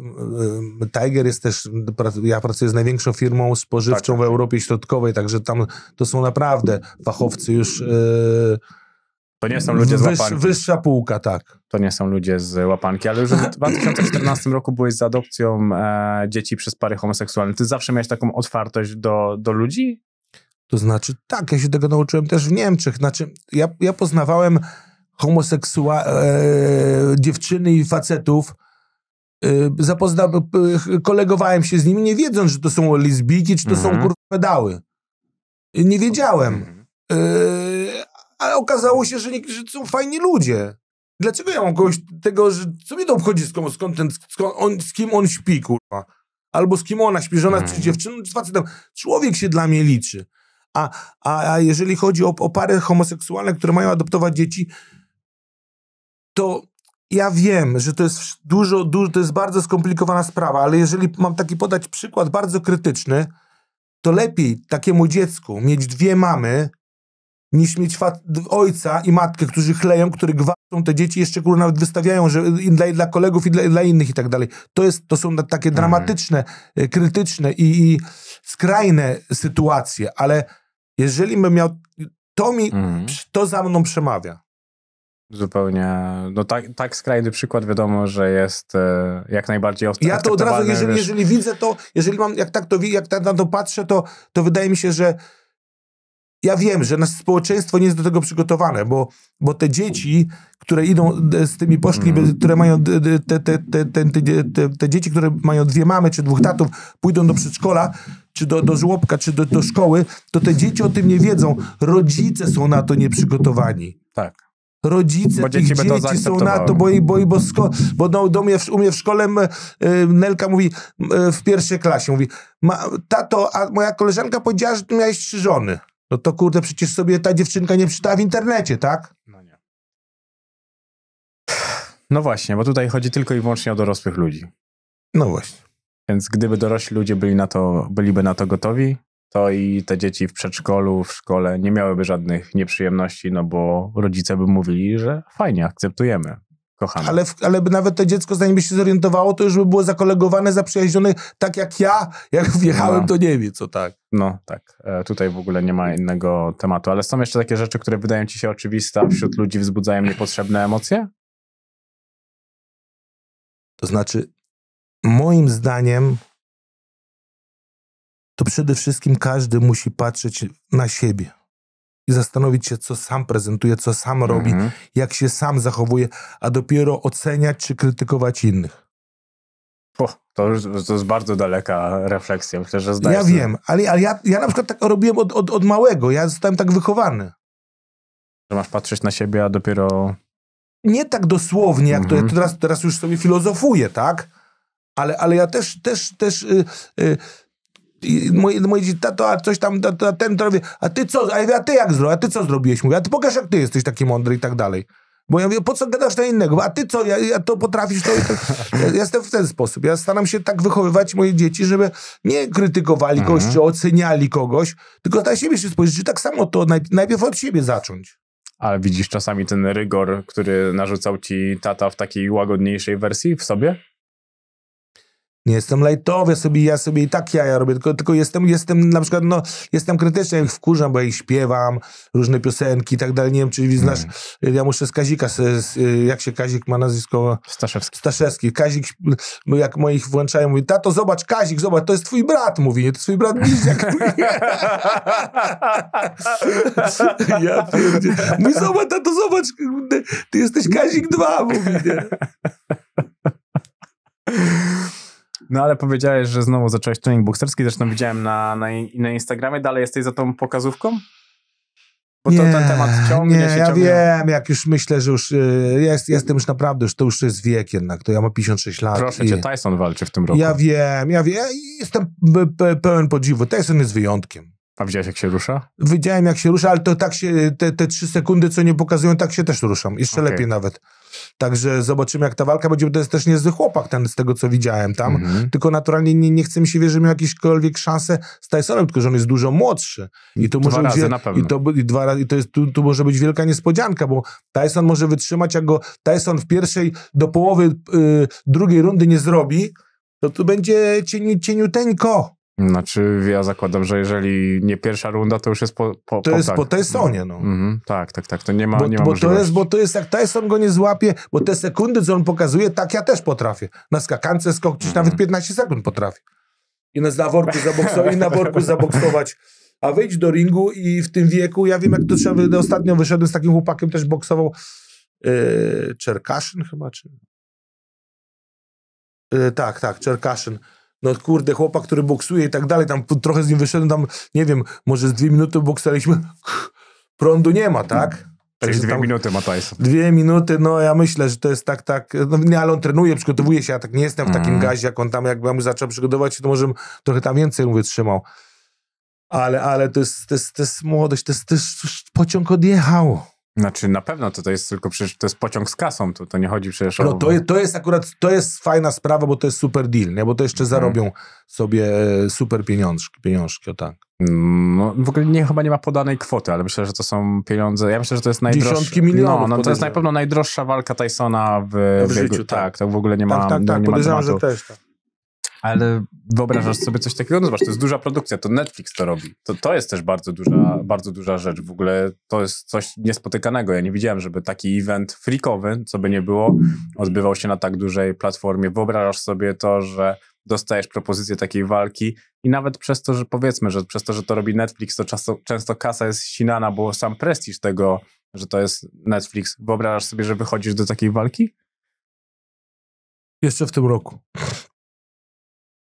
Tiger jest też, ja pracuję z największą firmą spożywczą tak, tak. w Europie Środkowej, także tam to są naprawdę fachowcy już... Yy, to nie są ludzie z łapanki. wyższa półka, tak. To nie są ludzie z łapanki, ale już w 2014 roku byłeś z adopcją e, dzieci przez pary homoseksualne. Ty zawsze miałeś taką otwartość do, do ludzi? To znaczy, tak, ja się tego nauczyłem też w Niemczech. Znaczy, ja, ja poznawałem homoseksualne E, dziewczyny i facetów, e, zapoznał, e, kolegowałem się z nimi, nie wiedząc, że to są lesbijki, czy to mm -hmm. są mhm. kurwa pedały. Nie wiedziałem. Mm ale okazało się, że niektórzy są fajni ludzie. Dlaczego ja mam kogoś tego, że co mnie to obchodzi, skąd, skąd, ten, skąd on, z kim on śpi, kurwa? Albo z kim ona śpi, żona, czy mhm. dziewczyną, czy facetem. Człowiek się dla mnie liczy. A, a, a jeżeli chodzi o, o pary homoseksualne, które mają adoptować dzieci, to ja wiem, że to jest dużo, dużo, to jest bardzo skomplikowana sprawa, ale jeżeli mam taki podać przykład bardzo krytyczny, to lepiej takiemu dziecku mieć dwie mamy niż mieć ojca i matkę, którzy chleją, którzy gwałcą te dzieci, jeszcze kurwa nawet wystawiają, że i dla, i dla kolegów i dla, i dla innych i tak dalej. To, jest, to są takie mhm. dramatyczne, e, krytyczne i, i, skrajne sytuacje, ale jeżeli bym miał, to mi, mhm. to za mną przemawia. Zupełnie. No tak, tak skrajny przykład wiadomo, że jest e, jak najbardziej ostry. Ja to od razu, jeżeli, wiesz... jeżeli widzę to, jeżeli mam, jak tak to jak tak na to patrzę, to, to wydaje mi się, że ja wiem, że nasze społeczeństwo nie jest do tego przygotowane, bo, bo te dzieci, które idą e, z tymi poszli, mm. które mają te, te, te, te, dzieci, które mają dwie mamy czy dwóch tatów, pójdą do przedszkola, czy do, do żłobka, czy do, do szkoły, to te dzieci o tym nie wiedzą. Rodzice są na to nieprzygotowani. Tak rodzice bo dzieci, dzieci są na to, bo, i, bo, i, bo, sko- bo no, do mnie w, u mnie w szkole e, Nelka mówi e, w pierwszej klasie, mówi, ma, tato, a moja koleżanka powiedziała, że ty miałeś trzy żony. No to kurde, przecież sobie ta dziewczynka nie przeczytała w internecie, tak? No nie. No właśnie, bo tutaj chodzi tylko i wyłącznie o dorosłych ludzi. No właśnie. Więc gdyby dorośli ludzie byli na to, byliby na to gotowi, to i te dzieci w przedszkolu, w szkole nie miałyby żadnych nieprzyjemności, no bo rodzice by mówili, że fajnie, akceptujemy. Kochamy. Ale, ale by nawet to dziecko, zanim by się zorientowało, to już by było zakolegowane, zaprzyjaźnione, tak jak ja, jak wjechałem, no. to nie wie, co tak. No, tak. E, tutaj w ogóle nie ma innego tematu. Ale są jeszcze takie rzeczy, które wydają ci się oczywiste, a wśród ludzi wzbudzają niepotrzebne emocje? To znaczy, moim zdaniem, to przede wszystkim każdy musi patrzeć na siebie i zastanowić się, co sam prezentuje, co sam robi, mhm. jak się sam zachowuje, a dopiero oceniać czy krytykować innych. O, to, to jest bardzo daleka refleksja. Myślę, że zdajesz Ja sobie... wiem, ale, ale ja, ja na przykład tak robiłem od, od, od małego. Ja zostałem tak wychowany. Że masz patrzeć na siebie, a dopiero. Nie tak dosłownie, jak to ja mhm. teraz, teraz już sobie filozofuję, tak? Ale, ale ja też, też, też. Yy, yy, i moje, moje dzieci, tato, a coś tam, tato, a ten to robię, a ty co, a, ja ty jak zrobiłeś, a ty co zrobiłeś? Mówię, a ty pokaż, jak ty jesteś taki mądry i tak dalej. Bo ja mówię, po co gadasz na innego? A ty co, ja, ja to potrafisz, to, to. Ja, ja jestem w ten sposób. Ja staram się tak wychowywać moje dzieci, żeby nie krytykowali mhm. kogoś, czy oceniali kogoś, tylko na siebie się spojrzeć. Tak samo to naj, najpierw od siebie zacząć. Ale widzisz czasami ten rygor, który narzucał ci tata w takiej łagodniejszej wersji w sobie? nie jestem lajtowy, sobie, ja sobie i tak ja robię, tylko, tylko jestem, jestem na przykład, no, jestem krytyczny, ich wkurzam, bo ja ich śpiewam, różne piosenki i tak dalej, nie wiem, czy znasz, hmm. ja muszę z Kazika, z, z, y, jak się Kazik ma nazwisko? Staszewski. Staszewski. Kazik, jak moich włączają, mówi, tato, zobacz, Kazik, zobacz, to jest twój brat, mówi, nie, to jest twój brat bliźniak. ja pierdzie. Mówi, zobacz, tato, zobacz, ty jesteś Kazik 2, mówi, nie? No ale powiedziałeś, że znowu zacząłeś trening bokserski, zresztą widziałem na, na, na Instagramie. Dalej jesteś za tą pokazówką? Bo nie, to ten temat ciągnie nie, się ja ciągnie. wiem, jak już myślę, że już y, jest, jestem już naprawdę, że to już jest wiek jednak, to ja mam 56 lat. Proszę cię, Tyson walczy w tym roku. Ja wiem, ja wiem, ja jestem pełen podziwu. Tyson jest wyjątkiem. A widziałeś, jak się rusza? Widziałem, jak się rusza, ale to tak się, te, te trzy sekundy, co nie pokazują, tak się też ruszam. Jeszcze okay. lepiej nawet. Także zobaczymy, jak ta walka będzie, bo to jest też niezły chłopak ten, z tego, co widziałem tam. Mhm. Tylko naturalnie nie, nie chce mi się wierzyć, że miał jakiekolwiek szansę z Tysonem, tylko że on jest dużo młodszy. I to dwa może razy, być, I to, i dwa razy, i to jest, tu, tu może być wielka niespodzianka, bo Tyson może wytrzymać, jak go Tyson w pierwszej, do połowy y, drugiej rundy nie zrobi, to tu będzie cieniu, cieniuteńko. Znaczy, ja zakładam, że jeżeli nie pierwsza runda, to już jest po, po To po, jest tak. po Tysonie, no. Mhm. tak, tak, tak, to nie ma, bo, nie ma bo możliwości. to jest, Bo to jest, jak Tyson go nie złapie, bo te sekundy, co on pokazuje, tak ja też potrafię. Na skakance skok, czyś nawet 15 mhm. sekund potrafię. I na, na worku zaboksować, i na worku zaboksować. A wyjdź do ringu i w tym wieku, ja wiem jak to trzeba, ostatnio wyszedłem z takim chłopakiem, też boksował yy, Czerkaszyn chyba, czy... Yy, tak, tak, Czerkaszyn no kurde, chłopak, który boksuje i tak dalej, tam trochę z nim wyszedłem, tam, nie wiem, może z dwie minuty boksaliśmy, prądu nie ma, tak? Czyli tak, Także dwie minuty ma Tyson. Dwie minuty, no ja myślę, że to jest tak, tak, no nie, ale on trenuje, przygotowuje się, ja tak nie jestem w takim mm. gazie, jak on tam, jakbym ja zaczął przygotować się, to może trochę tam więcej mu wytrzymał. Ale, ale to jest, to jest, to jest młodość, to jest, to jest, pociąg odjechał. Znaczy na pewno to, to jest tylko przecież to jest pociąg z kasą, to, to nie chodzi przecież no, o... To, to jest akurat, to jest fajna sprawa, bo to jest super deal, nie? bo to jeszcze mhm. zarobią sobie e, super pieniążki, pieniążki, o tak. No, w ogóle nie, chyba nie ma podanej kwoty, ale myślę, że to są pieniądze, ja myślę, że to jest najdroższa... Dziesiątki milionów. No, no to jest na pewno najdroższa walka Tysona w, w, w życiu, tak. tak. w ogóle nie tak, ma Tak, tak, tak, że też tak. Ale wyobrażasz sobie coś takiego? No zobacz, to jest duża produkcja, to Netflix to robi. To, to jest też bardzo duża, bardzo duża rzecz. W ogóle to jest coś niespotykanego. Ja nie widziałem, żeby taki event freakowy, co by nie było, odbywał się na tak dużej platformie. Wyobrażasz sobie to, że dostajesz propozycję takiej walki i nawet przez to, że powiedzmy, że przez to, że to robi Netflix, to często, często kasa jest ścinana, bo sam prestiż tego, że to jest Netflix. Wyobrażasz sobie, że wychodzisz do takiej walki? Jeszcze w tym roku.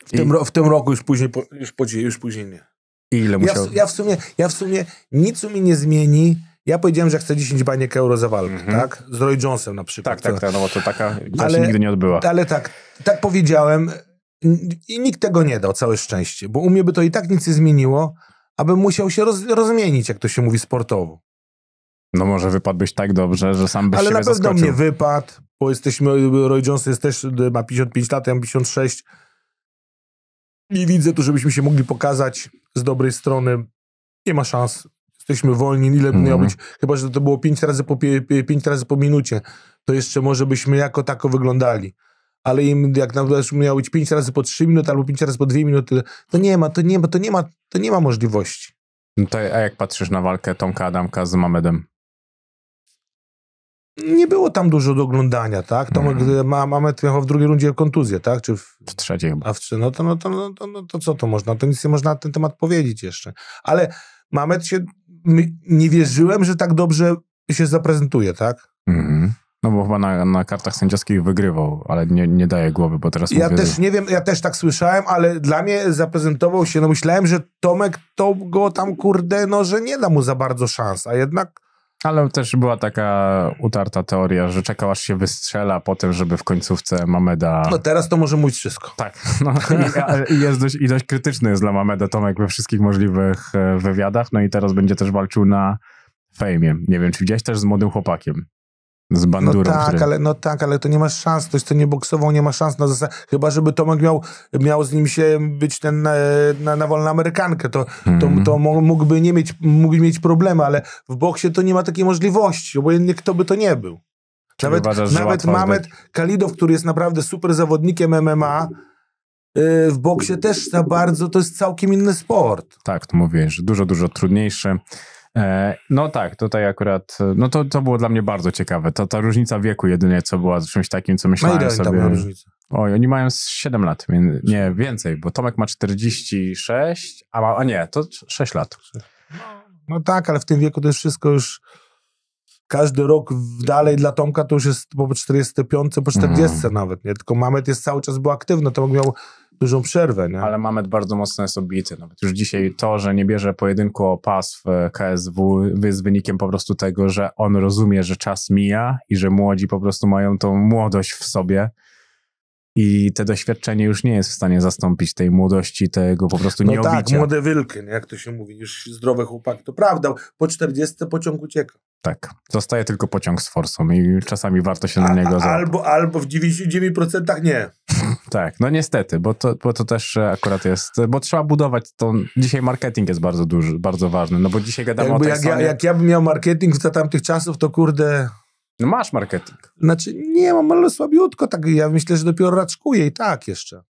W, I... tym, ro, w tym roku już później, po, już, po, już później nie. I ile musiał? Ja, ja, w sumie, ja w sumie nic mi nie zmieni. Ja powiedziałem, że chcę 10 baniek euro za walkę, mm -hmm. tak? Z Roy Jonesem na przykład. Tak, tak, tak, no bo to taka, ale, się nigdy nie odbyła. Ale tak, tak powiedziałem i nikt tego nie dał, całe szczęście, bo u mnie by to i tak nic nie zmieniło, abym musiał się roz, rozmienić, jak to się mówi sportowo. No może wypadłbyś tak dobrze, że sam byś Ale na pewno mnie wypadł, bo jesteśmy, Roy Jones jest też, ma 55 lat, ja mam 56, nie widzę tu, żebyśmy się mogli pokazać z dobrej strony. Nie ma szans. Jesteśmy wolni, ile mm. miało mhm. być. Chyba, że to było 5 razy, po, 5 razy po minucie, to jeszcze może byśmy jako tako wyglądali. Ale im jak nawet miało być 5 razy po 3 minuty albo 5 razy po 2 minuty, to nie ma, to nie ma, to nie ma, to nie ma możliwości. No to, a jak patrzysz na walkę Tomka Adamka z Mamedem? nie było tam dużo do oglądania, tak? Tomek mm. ma, mamy w drugiej rundzie kontuzję, tak? Czy w, w trzeciej A w trzeciej, no to, no, to, no, to, no to co to można? To nic nie można na ten temat powiedzieć jeszcze. Ale mamy się, nie wierzyłem, że tak dobrze się zaprezentuje, tak? Mm. No bo chyba na, na, kartach sędziowskich wygrywał, ale nie, nie daje głowy, bo teraz Ja mówię, też nie wiem, ja też tak słyszałem, ale dla mnie zaprezentował się, no myślałem, że Tomek to go tam, kurde, no że nie da mu za bardzo szans, a jednak ale też była taka utarta teoria, że czekał aż się wystrzela po tym, żeby w końcówce Mameda... No teraz to może mówić wszystko. Tak. No, i, jest dość, I dość krytyczny jest dla Mameda Tomek we wszystkich możliwych e, wywiadach. No i teraz będzie też walczył na fejmie. Nie wiem, czy gdzieś też z młodym chłopakiem z bandurą. No tak, który... ale, no tak, ale to nie masz szans. Ktoś, to nie boksował, nie ma szans. Na zasad... Chyba, żeby Tomek miał, miał z nim się być ten na, e, na, na wolną Amerykankę, to, mm. to, mhm. to mógłby nie mieć, mógłby mieć problemy, ale w boksie to nie ma takiej możliwości, obojętnie kto by to nie był. Czy nawet nawet Mamet Kalidow, który jest naprawdę super zawodnikiem MMA, yy, e, w boksie też za bardzo to jest całkiem inny sport. Tak, to że dużo, dużo trudniejszy. E, no tak, tutaj akurat, no to, to było dla mnie bardzo ciekawe. To, ta różnica wieku jedynie, co była czymś takim, co myślałem no sobie. Tam Oj, oni mają 7 lat, nie, więcej, bo Tomek ma 46, a, ma, a nie, to 6 lat. No tak, ale w tym wieku to jest wszystko już każdy rok dalej dla Tomka to już jest po 45, po 40 mhm. nawet, nie? Tylko Mamet jest cały czas był aktywny, Tomek miał dużą przerwę. Nie? Ale mamy bardzo mocne jest Nawet już dzisiaj to, że nie bierze pojedynku o pas w KSW jest wynikiem po prostu tego, że on rozumie, że czas mija i że młodzi po prostu mają tą młodość w sobie. I te doświadczenie już nie jest w stanie zastąpić tej młodości, tego po prostu no tak, młode wilki, jak to się mówi, już zdrowe chłopaki. To prawda, po 40 pociąg ucieka. Tak, zostaje tylko pociąg z forsą i czasami warto się na niego załapać. Albo, albo w 99% nie. Tak, no niestety, bo to, bo to też e, akurat jest, e, bo trzeba budować to, dzisiaj marketing jest bardzo duży, bardzo ważny, no bo dzisiaj gadamy Jakby o tej jak stronie... ja, jak ja bym miał marketing za tamtych czasów, to kurde... No masz marketing. Znaczy nie mam, ale słabiutko, tak ja myślę, że dopiero raczkuję i tak jeszcze.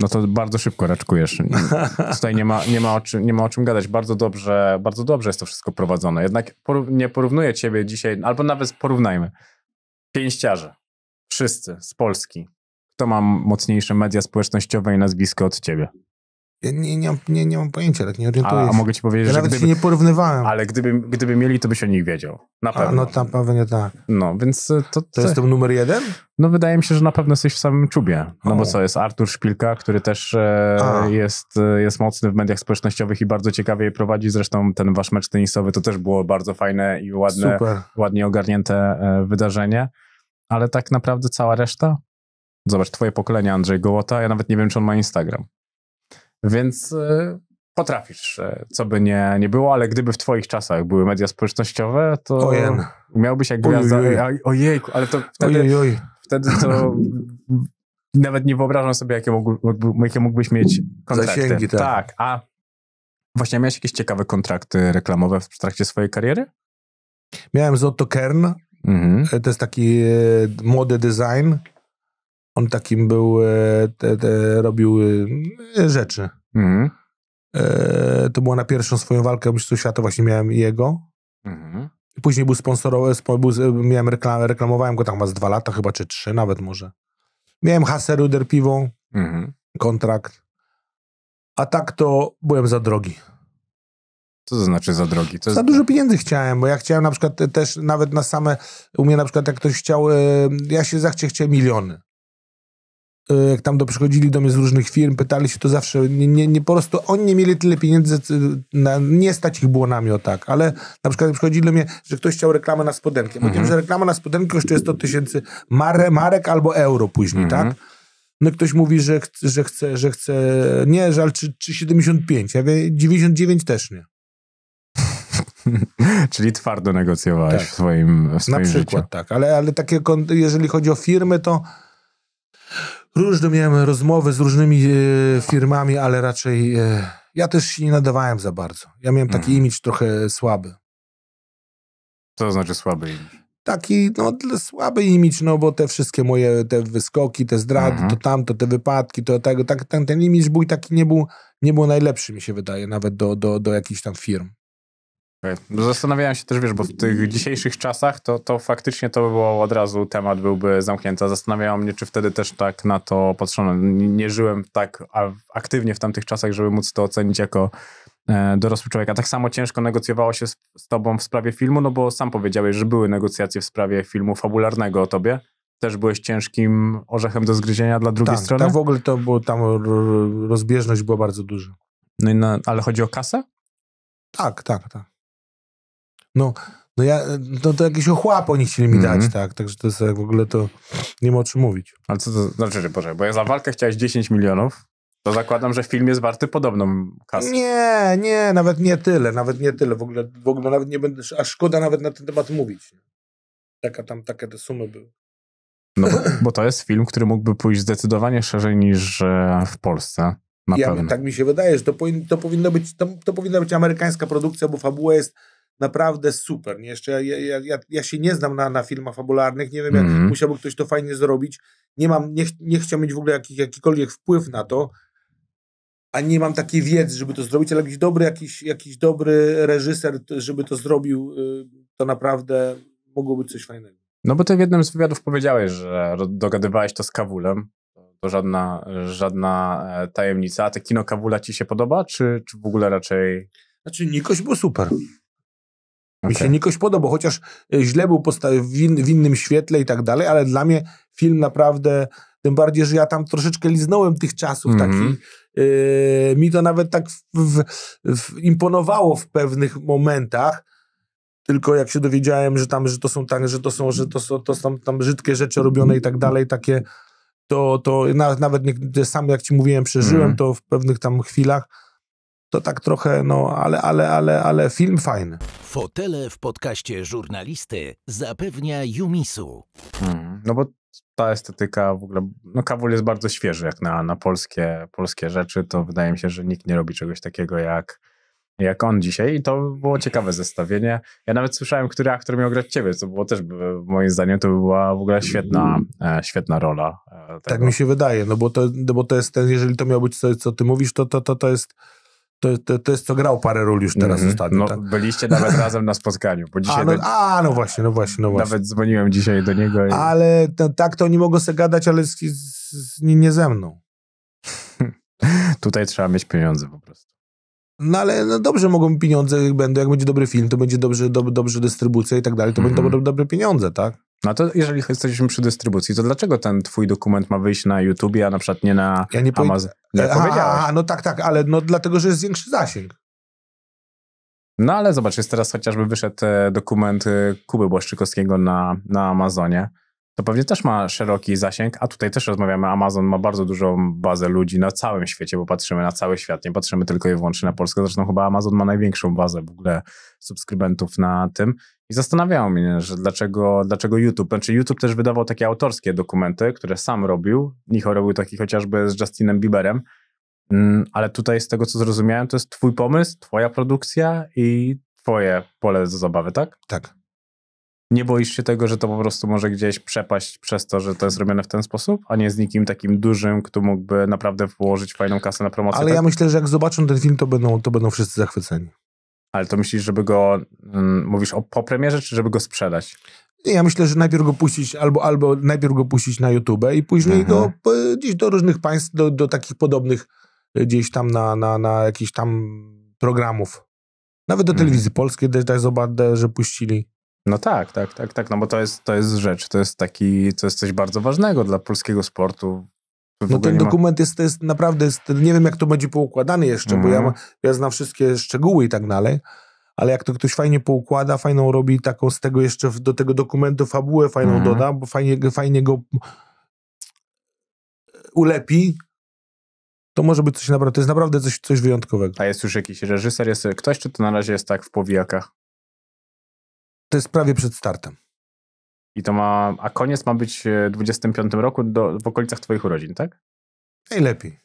No to bardzo szybko raczkujesz. Tutaj nie ma, nie, ma o czym, nie ma o czym gadać. Bardzo dobrze, bardzo dobrze jest to wszystko prowadzone. Jednak nie porównuję ciebie dzisiaj, albo nawet porównajmy. Pięściarze. Wszyscy z Polski kto ma mocniejsze media społecznościowe i nazwisko od ciebie? Ja nie, nie, nie, nie mam pojęcia, tak nie orientuję się. A mogę ci powiedzieć, ja że nawet gdyby, się nie porównywałem. Ale gdyby, gdyby mieli, to byś o nich wiedział. Na pewno. A, no tam pewnie tak. No, więc e, to... To jest to numer jeden? No wydaje mi się, że na pewno jesteś w samym czubie. No o. bo co, jest Artur Szpilka, który też e, jest, e, jest mocny w mediach społecznościowych i bardzo ciekawie je prowadzi. Zresztą ten wasz mecz tenisowy to też było bardzo fajne i ładne, Super. ładnie ogarnięte e, wydarzenie. Ale tak naprawdę cała reszta Zobacz, twoje pokolenie Andrzej Gołota, ja nawet nie wiem, czy on ma Instagram. Więc y, potrafisz, co by nie, nie było, ale gdyby w twoich czasach były media społecznościowe, to Ojen. miałbyś jak gwiazda. Ojej. Ojejku, ale to wtedy, Ojej. wtedy to nawet nie wyobrażam sobie, jakie, mógł, jakie mógłbyś mieć kontrakty. Zasięgi, tak. tak. A właśnie miałeś jakieś ciekawe kontrakty reklamowe w trakcie swojej kariery? Miałem z Otto Kern. Mhm. E, to jest taki e, młody design, on takim był, e, te, te robił e, rzeczy. Mhm. E, to była na pierwszą swoją walkę Mistrzostw Świata, właśnie miałem jego. Mhm. Później był sponsorowany, miałem reklam, reklamowałem go tam chyba z dwa lata, chyba czy trzy nawet może. Miałem Haseru derpiwą, piwo, mhm. kontrakt. A tak to byłem za drogi. Co to znaczy za drogi? To za jest... dużo pieniędzy chciałem, bo ja chciałem na przykład też nawet na same, u mnie na przykład jak ktoś chciał, ja się zachcie chciałem miliony. E, jak tam do, przychodzili do mnie z różnych firm, pytali się to zawsze, nie, nie, nie po prostu oni nie mieli tyle pieniędzy, na, nie stać ich było nami o tak, ale na przykład przychodzili do mnie, że ktoś chciał reklamę na spodenkę. Mówiłem, mhm. że reklama na spodenkę kosztuje 100 tysięcy mare, marek albo euro później, mhm. tak? No ktoś mówi, że, ch że chce, że chce, nie, żal, czy, czy 75, ja wie 99 też nie. Czyli twardo negocjowałeś tak. w swoim, w swoim Na przykład tak, ale, ale takie, jeżeli chodzi o firmy, to Różne miałem rozmowy z różnymi e, firmami, ale raczej e, ja też się nie nadawałem za bardzo. Ja miałem taki mm. imidż trochę słaby. Co to znaczy słaby imidż? Taki no, słaby imidż, no bo te wszystkie moje te wyskoki, te zdrady, mm to tamto, te wypadki, to tego, tak, ten, ten imidż był taki nie był, nie był najlepszy mi się wydaje nawet do, do, do jakichś tam firm. No zastanawiałem się też, wiesz, bo w tych dzisiejszych czasach to, to faktycznie to by było od razu, temat byłby zamknięty. Zastanawiałam mnie, czy wtedy też tak na to patrzono. Nie żyłem tak aktywnie w tamtych czasach, żeby móc to ocenić jako e, dorosły człowiek. A tak samo ciężko negocjowało się z, z tobą w sprawie filmu, no bo sam powiedziałeś, że były negocjacje w sprawie filmu fabularnego o tobie też byłeś ciężkim orzechem do zgryzienia dla drugiej tak, strony? Tak, w ogóle to było, tam rozbieżność była bardzo duża. No, na, ale chodzi o kasę? Tak, tak, tak. No, no ja, no to jakieś ochłap oni chcieli mi dać, mm -hmm. tak, także to jest w ogóle to, nie ma o czym mówić. Ale co to znaczy, że poczekaj, bo ja za walkę chciałeś 10 milionów, to zakładam, że film jest warty podobną kasę. Nie, nie, nawet nie tyle, nawet nie tyle, w ogóle, w ogóle nawet nie będę, a szkoda nawet na ten temat mówić. Taka tam, takie te sumy były. No, bo, bo to jest film, który mógłby pójść zdecydowanie szerzej niż w Polsce. Na ja, pewno. Tak mi się wydaje, że to, powin, to, powinno być, to, to powinna być amerykańska produkcja, bo fabuła jest naprawdę super. Nie? Jeszcze ja, ja, ja, ja się nie znam na, na filmach fabularnych, nie wiem, mm. jak mhm. musiałby ktoś to fajnie zrobić. Nie mam, nie, nie chciał mieć w ogóle jakich, jakikolwiek wpływ na to, a nie mam takiej wiedzy, żeby to zrobić, ale jakiś dobry, jakiś, jakiś dobry reżyser, żeby to zrobił, y, to naprawdę mogło być coś fajnego. No bo ty w jednym z wywiadów powiedziałeś, że dogadywałeś to z Kawulem, to żadna, żadna e, tajemnica. A te kino Kawula ci się podoba, czy, czy w ogóle raczej... Znaczy Nikoś był super. Okay. Mi się Nikoś podobał, chociaż e, źle był w innym świetle i tak dalej, ale dla mnie film naprawdę, tym bardziej, że ja tam troszeczkę liznąłem tych czasów mm -hmm. taki, yy, e, mi to nawet tak w, w, w imponowało w pewnych momentach, tylko jak się dowiedziałem, że tam, że to są tak, że to są, że to są, to są tam brzydkie rzeczy robione i tak dalej, takie, to, to na, nawet nie, sam jak ci mówiłem, przeżyłem mm to w pewnych tam chwilach, to tak trochę, no, ale, ale, ale, ale film fajny. Fotele w podcaście żurnalisty zapewnia Jumisu. Hmm, no bo ta estetyka w ogóle, no kawol jest bardzo świeży jak na, na polskie, polskie rzeczy, to wydaje mi się, że nikt nie robi czegoś takiego jak, jak on dzisiaj i to było ciekawe zestawienie. Ja nawet słyszałem, który aktor miał grać ciebie, co było też, moim zdaniem, to była w ogóle świetna, e, świetna rola. E, tak mi się wydaje, no bo to, no bo to jest ten, jeżeli to miał być coś, co ty mówisz, to, to, to, to jest to, to, to, jest co grał parę ról już teraz mm -hmm. ostatnio. No, tak? Byliście nawet razem na spotkaniu. Bo dzisiaj a, no, do... a, no właśnie, no właśnie, no właśnie. Nawet dzwoniłem dzisiaj do niego. I... Ale to, tak to oni mogą sobie gadać, ale z, z, z, nie ze mną. Tutaj trzeba mieć pieniądze po prostu. No ale no dobrze mogą pieniądze, będą, jak będzie dobry film, to będzie dobrze, do, dobrze dystrybucja i tak dalej, to mm -hmm. będą mhm. dobre, dobre pieniądze, tak? No to jeżeli jesteśmy przy dystrybucji, to dlaczego ten twój dokument ma wyjść na YouTube, a na przykład nie na ja nie powie... Amazon? Nie e, a, no tak, tak, ale no dlatego, że jest większy zasięg. No ale zobacz, jest teraz chociażby wyszedł e, dokument e, Kuby Błaszczykowskiego na, na Amazonie to pewnie też ma szeroki zasięg, a tutaj też rozmawiamy, Amazon ma bardzo dużą bazę ludzi na całym świecie, bo patrzymy na cały świat, nie patrzymy tylko i wyłącznie na Polskę, zresztą chyba Amazon ma największą bazę w ogóle subskrybentów na tym i zastanawiało mnie, że dlaczego, dlaczego YouTube, znaczy YouTube też wydawał takie autorskie dokumenty, które sam robił, Nicho robił taki chociażby z Justinem Bieberem, mm, ale tutaj z tego co zrozumiałem, to jest twój pomysł, twoja produkcja i twoje pole do zabawy, tak? Tak. Nie boisz się tego, że to po prostu może gdzieś przepaść przez to, że to jest robione w ten sposób, a nie z nikim takim dużym, kto mógłby naprawdę położyć fajną kasę na promocję? Ale tak? ja myślę, że jak zobaczą ten film, to będą, to będą wszyscy zachwyceni. Ale to myślisz, żeby go, mm, mówisz o po premierze, czy żeby go sprzedać? Nie, ja myślę, że najpierw go puścić, albo, albo najpierw go puścić na YouTube i później mhm. go gdzieś do różnych państw, do, do takich podobnych y, gdzieś tam na, na, na jakichś tam programów. Nawet do mhm. telewizji mhm. polskiej też tak zobaczę, że puścili. No tak, tak, tak, tak, no bo to jest, to jest rzecz, to jest taki, to jest coś bardzo ważnego dla polskiego sportu. No ten dokument ma... jest, jest naprawdę, jest, nie wiem jak to będzie poukładany jeszcze, mm. bo ja, mhm. ja znam wszystkie szczegóły i tak dalej, ale jak to ktoś fajnie poukłada, fajną robi taką z tego jeszcze do tego dokumentu fabułę fajną mm. doda, bo fajnie, fajnie go e, ulepi, to może być coś naprawdę, to jest naprawdę coś, coś wyjątkowego. A jest już jakiś reżyser, jest ktoś, czy to na razie jest tak w powijakach? To jest prawie przed startem. I to ma, a koniec ma być e, w 25 roku do, w okolicach twoich urodzin, tak? Najlepiej.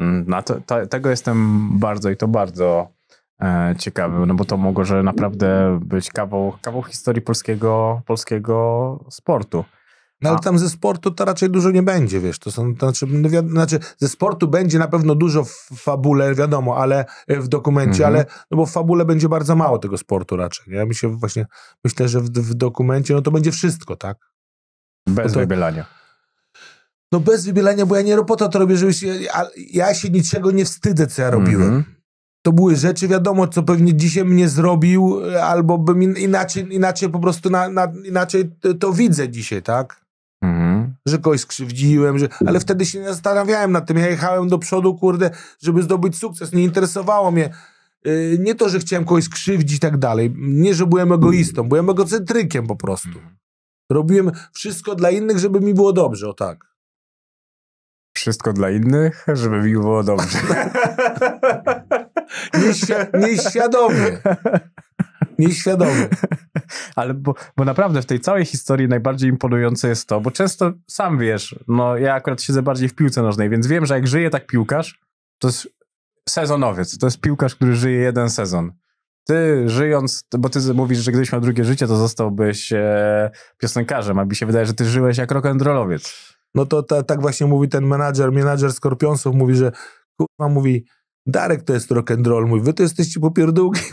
Mm, no, to, to, tego jestem bardzo i to bardzo e, ciekawy, no bo to mogło, że naprawdę być kawał kawał historii polskiego, polskiego sportu. No ale tam ze sportu to raczej dużo nie będzie, wiesz, to są, to znaczy, no, znaczy ze sportu będzie na pewno dużo w fabule, wiadomo, ale e, w dokumencie, mhm. ale, no bo w fabule będzie bardzo mało tego sportu raczej, ja mi się właśnie, myślę, że w, w dokumencie, no to będzie wszystko, tak? Bez to, wybielania. No bez wybielania, bo ja nie robota to robię, żebyś, ja, ja się niczego nie wstydzę, co ja robiłem. Mhm. To były rzeczy, wiadomo, co pewnie dzisiaj mnie zrobił, e, albo bym inaczej, inaczej po prostu, na, na, inaczej to widzę dzisiaj, tak? że kogoś skrzywdziłem, że... ale wtedy się nie zastanawiałem nad tym. Ja jechałem do przodu, kurde, żeby zdobyć sukces. Nie interesowało mnie. Y, nie to, że chciałem kogoś skrzywdzić i tak dalej. Nie, że byłem egoistą. Byłem egocentrykiem po prostu. Mhm. Robiłem wszystko dla innych, żeby mi było dobrze, o tak. Wszystko dla innych, żeby mi było dobrze. Nieświ nieświadomie. świadomy. Ale bo, bo naprawdę w tej całej historii najbardziej imponujące jest to, bo często sam wiesz, no ja akurat siedzę bardziej w piłce nożnej, więc wiem, że jak żyje tak piłkarz, to jest sezonowiec, to jest piłkarz, który żyje jeden sezon. Ty żyjąc, bo ty mówisz, że gdybyś miał drugie życie, to zostałbyś e, piosenkarzem, a mi się wydaje, że ty żyłeś jak rock'n'rollowiec. No to ta, tak właśnie mówi ten menadżer, menadżer Skorpionsów mówi, że kurwa mówi, Darek to jest rock'n'roll, mój, wy to jesteście popierdółki.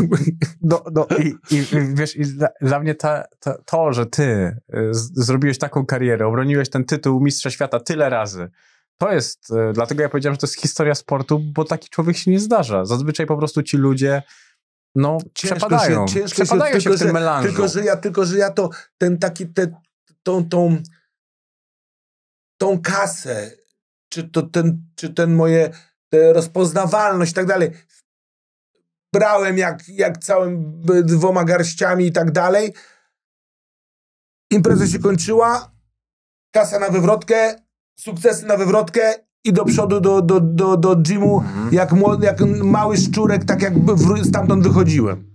No, no i, i wiesz, i dla, dla, mnie ta, ta, to, że ty y, z, zrobiłeś taką karierę, obroniłeś ten tytuł mistrza świata tyle razy, to jest, y, dlatego ja powiedziałem, że to jest historia sportu, bo taki człowiek się nie zdarza. Zazwyczaj po prostu ci ludzie no, ciężko przepadają. Się, ciężko przepadają się, tylko, się w tym melanżu. Tylko, że ja, tylko, że ja to, ten taki, te, tą, tą, tą kasę, czy to ten, czy ten moje E, rozpoznawalność i tak dalej. Brałem jak, jak całym e, dwoma garściami i tak dalej. Impreza się kończyła, kasa na wywrotkę, sukcesy na wywrotkę i do przodu do, do, do, do gymu mhm. jak, jak mały szczurek, tak jakby w, stamtąd wychodziłem.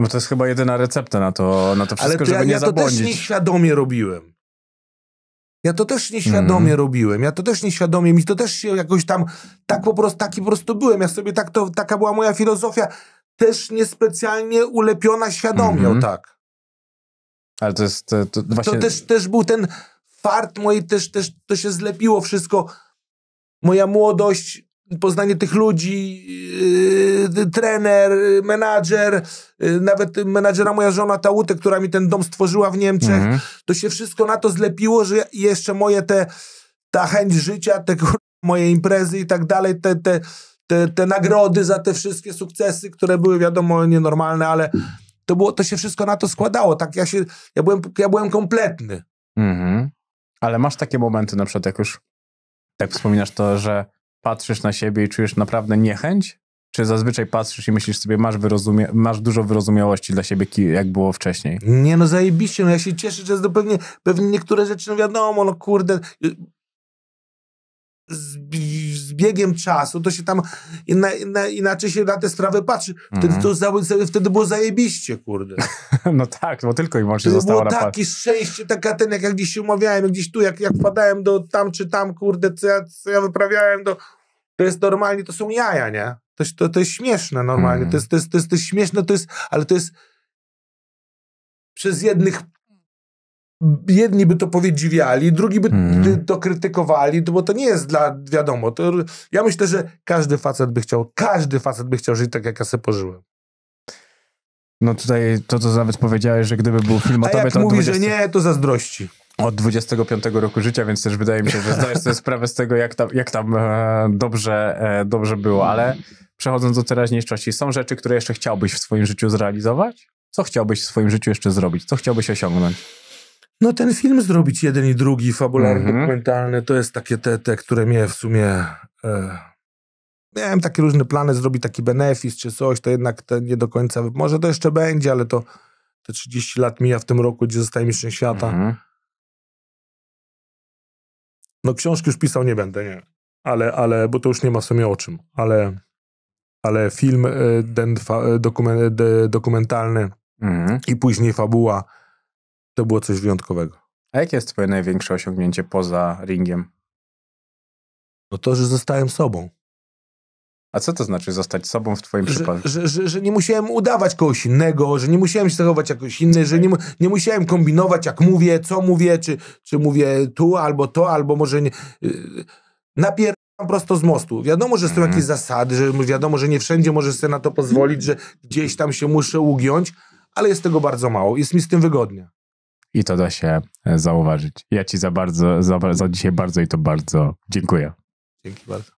Bo to jest chyba jedyna recepta na to, na to wszystko, Ale to żeby nie ja zabłądzić. Ja to też nieświadomie robiłem. Ja to też nieświadomie mm. robiłem, ja to też nieświadomie, mi to też się jakoś tam, tak po prostu, taki po prostu byłem, ja sobie tak to, taka była moja filozofia, też niespecjalnie ulepiona świadomie, mm -hmm. tak. Ale to jest, to, to właśnie... To też, też był ten fart mojej, też, też to się zlepiło wszystko, moja młodość, poznanie tych ludzi, yy, trener, menadżer, yy, nawet menadżera moja żona Tałutę, która mi ten dom stworzyła w Niemczech, mhm. to się wszystko na to zlepiło, że jeszcze moje te, ta chęć życia, te moje imprezy i tak dalej, te, te, te, te nagrody za te wszystkie sukcesy, które były wiadomo nienormalne, ale to, było, to się wszystko na to składało, tak ja się, ja byłem, ja byłem kompletny. Mhm. Ale masz takie momenty na przykład, jak już tak wspominasz to, że patrzysz na siebie i czujesz naprawdę niechęć? Czy zazwyczaj patrzysz i myślisz sobie, masz, wyrozumia- masz dużo wyrozumiałości dla siebie, jak było wcześniej? Nie no, zajebiście, no ja się cieszę, że jest to pewnie, pewnie niektóre rzeczy, no wiadomo, no kurde, z, biegiem czasu, to się tam inna, inna, inaczej się na te sprawy patrzy. Wtedy, mm. to, za, wtedy było zajebiście, kurde. No tak, bo tylko i wyłącznie zostało było takie szczęście, taka ten, jak, jak gdzieś się umawiałem, gdzieś tu, jak, jak wpadałem do tam czy tam, kurde, co ja, co ja wyprawiałem, do, to jest normalnie, to są jaja, nie? To, to, to jest śmieszne normalnie, mm. to, jest, to, jest, to, jest, to jest śmieszne, to jest, ale to jest przez jednych jedni by to powiedziwiali, drugi hmm. by to krytykowali, bo to nie jest dla, wiadomo, to, ja myślę, że każdy facet by chciał, każdy facet by chciał żyć tak, jak ja sobie pożyłem. No tutaj to, co nawet powiedziałeś, że gdyby był film o tobie, to mówi, 20... że nie, to zazdrości. Od 25 roku życia, więc też wydaje mi się, że zdajesz sobie sprawę z tego, jak tam, jak tam e, dobrze, e, dobrze było, ale przechodząc do teraźniejszości, są rzeczy, które jeszcze chciałbyś w swoim życiu zrealizować? Co chciałbyś w swoim życiu jeszcze zrobić? Co chciałbyś osiągnąć? No ten film zrobić jeden i drugi, fabularny, mm -hmm. dokumentalny, to jest takie te, te które mnie w sumie... E, miałem takie różne plany, zrobić taki benefis czy coś, to jednak to nie do końca... Może to jeszcze będzie, ale to te 30 lat mija w tym roku, gdzie zostaje mistrzem świata. Mm -hmm. No książki już pisał nie będę, nie. Ale, ale, bo to już nie ma w sumie o czym. Ale, ale film ten e, e, dokumentalny mm -hmm. i później fabuła to było coś wyjątkowego. A jakie jest twoje największe osiągnięcie poza ringiem? No to, że zostałem sobą. A co to znaczy zostać sobą w twoim przypadku? Że, że, że, nie musiałem udawać kogoś innego, że nie musiałem się zachować jakoś inny, że nie, nie musiałem kombinować jak mówię, co mówię, czy, czy mówię tu albo to, albo może nie. Yy, Napieram prosto z mostu. Wiadomo, że są mhm. jakieś zasady, że wiadomo, że nie wszędzie możesz sobie na to pozwolić, że gdzieś tam się muszę ugiąć, ale jest tego bardzo mało. Jest mi z tym wygodnie. I to da się e, zauważyć. Ja Ci za bardzo, za, za dzisiaj bardzo i to bardzo dziękuję. Dzięki bardzo.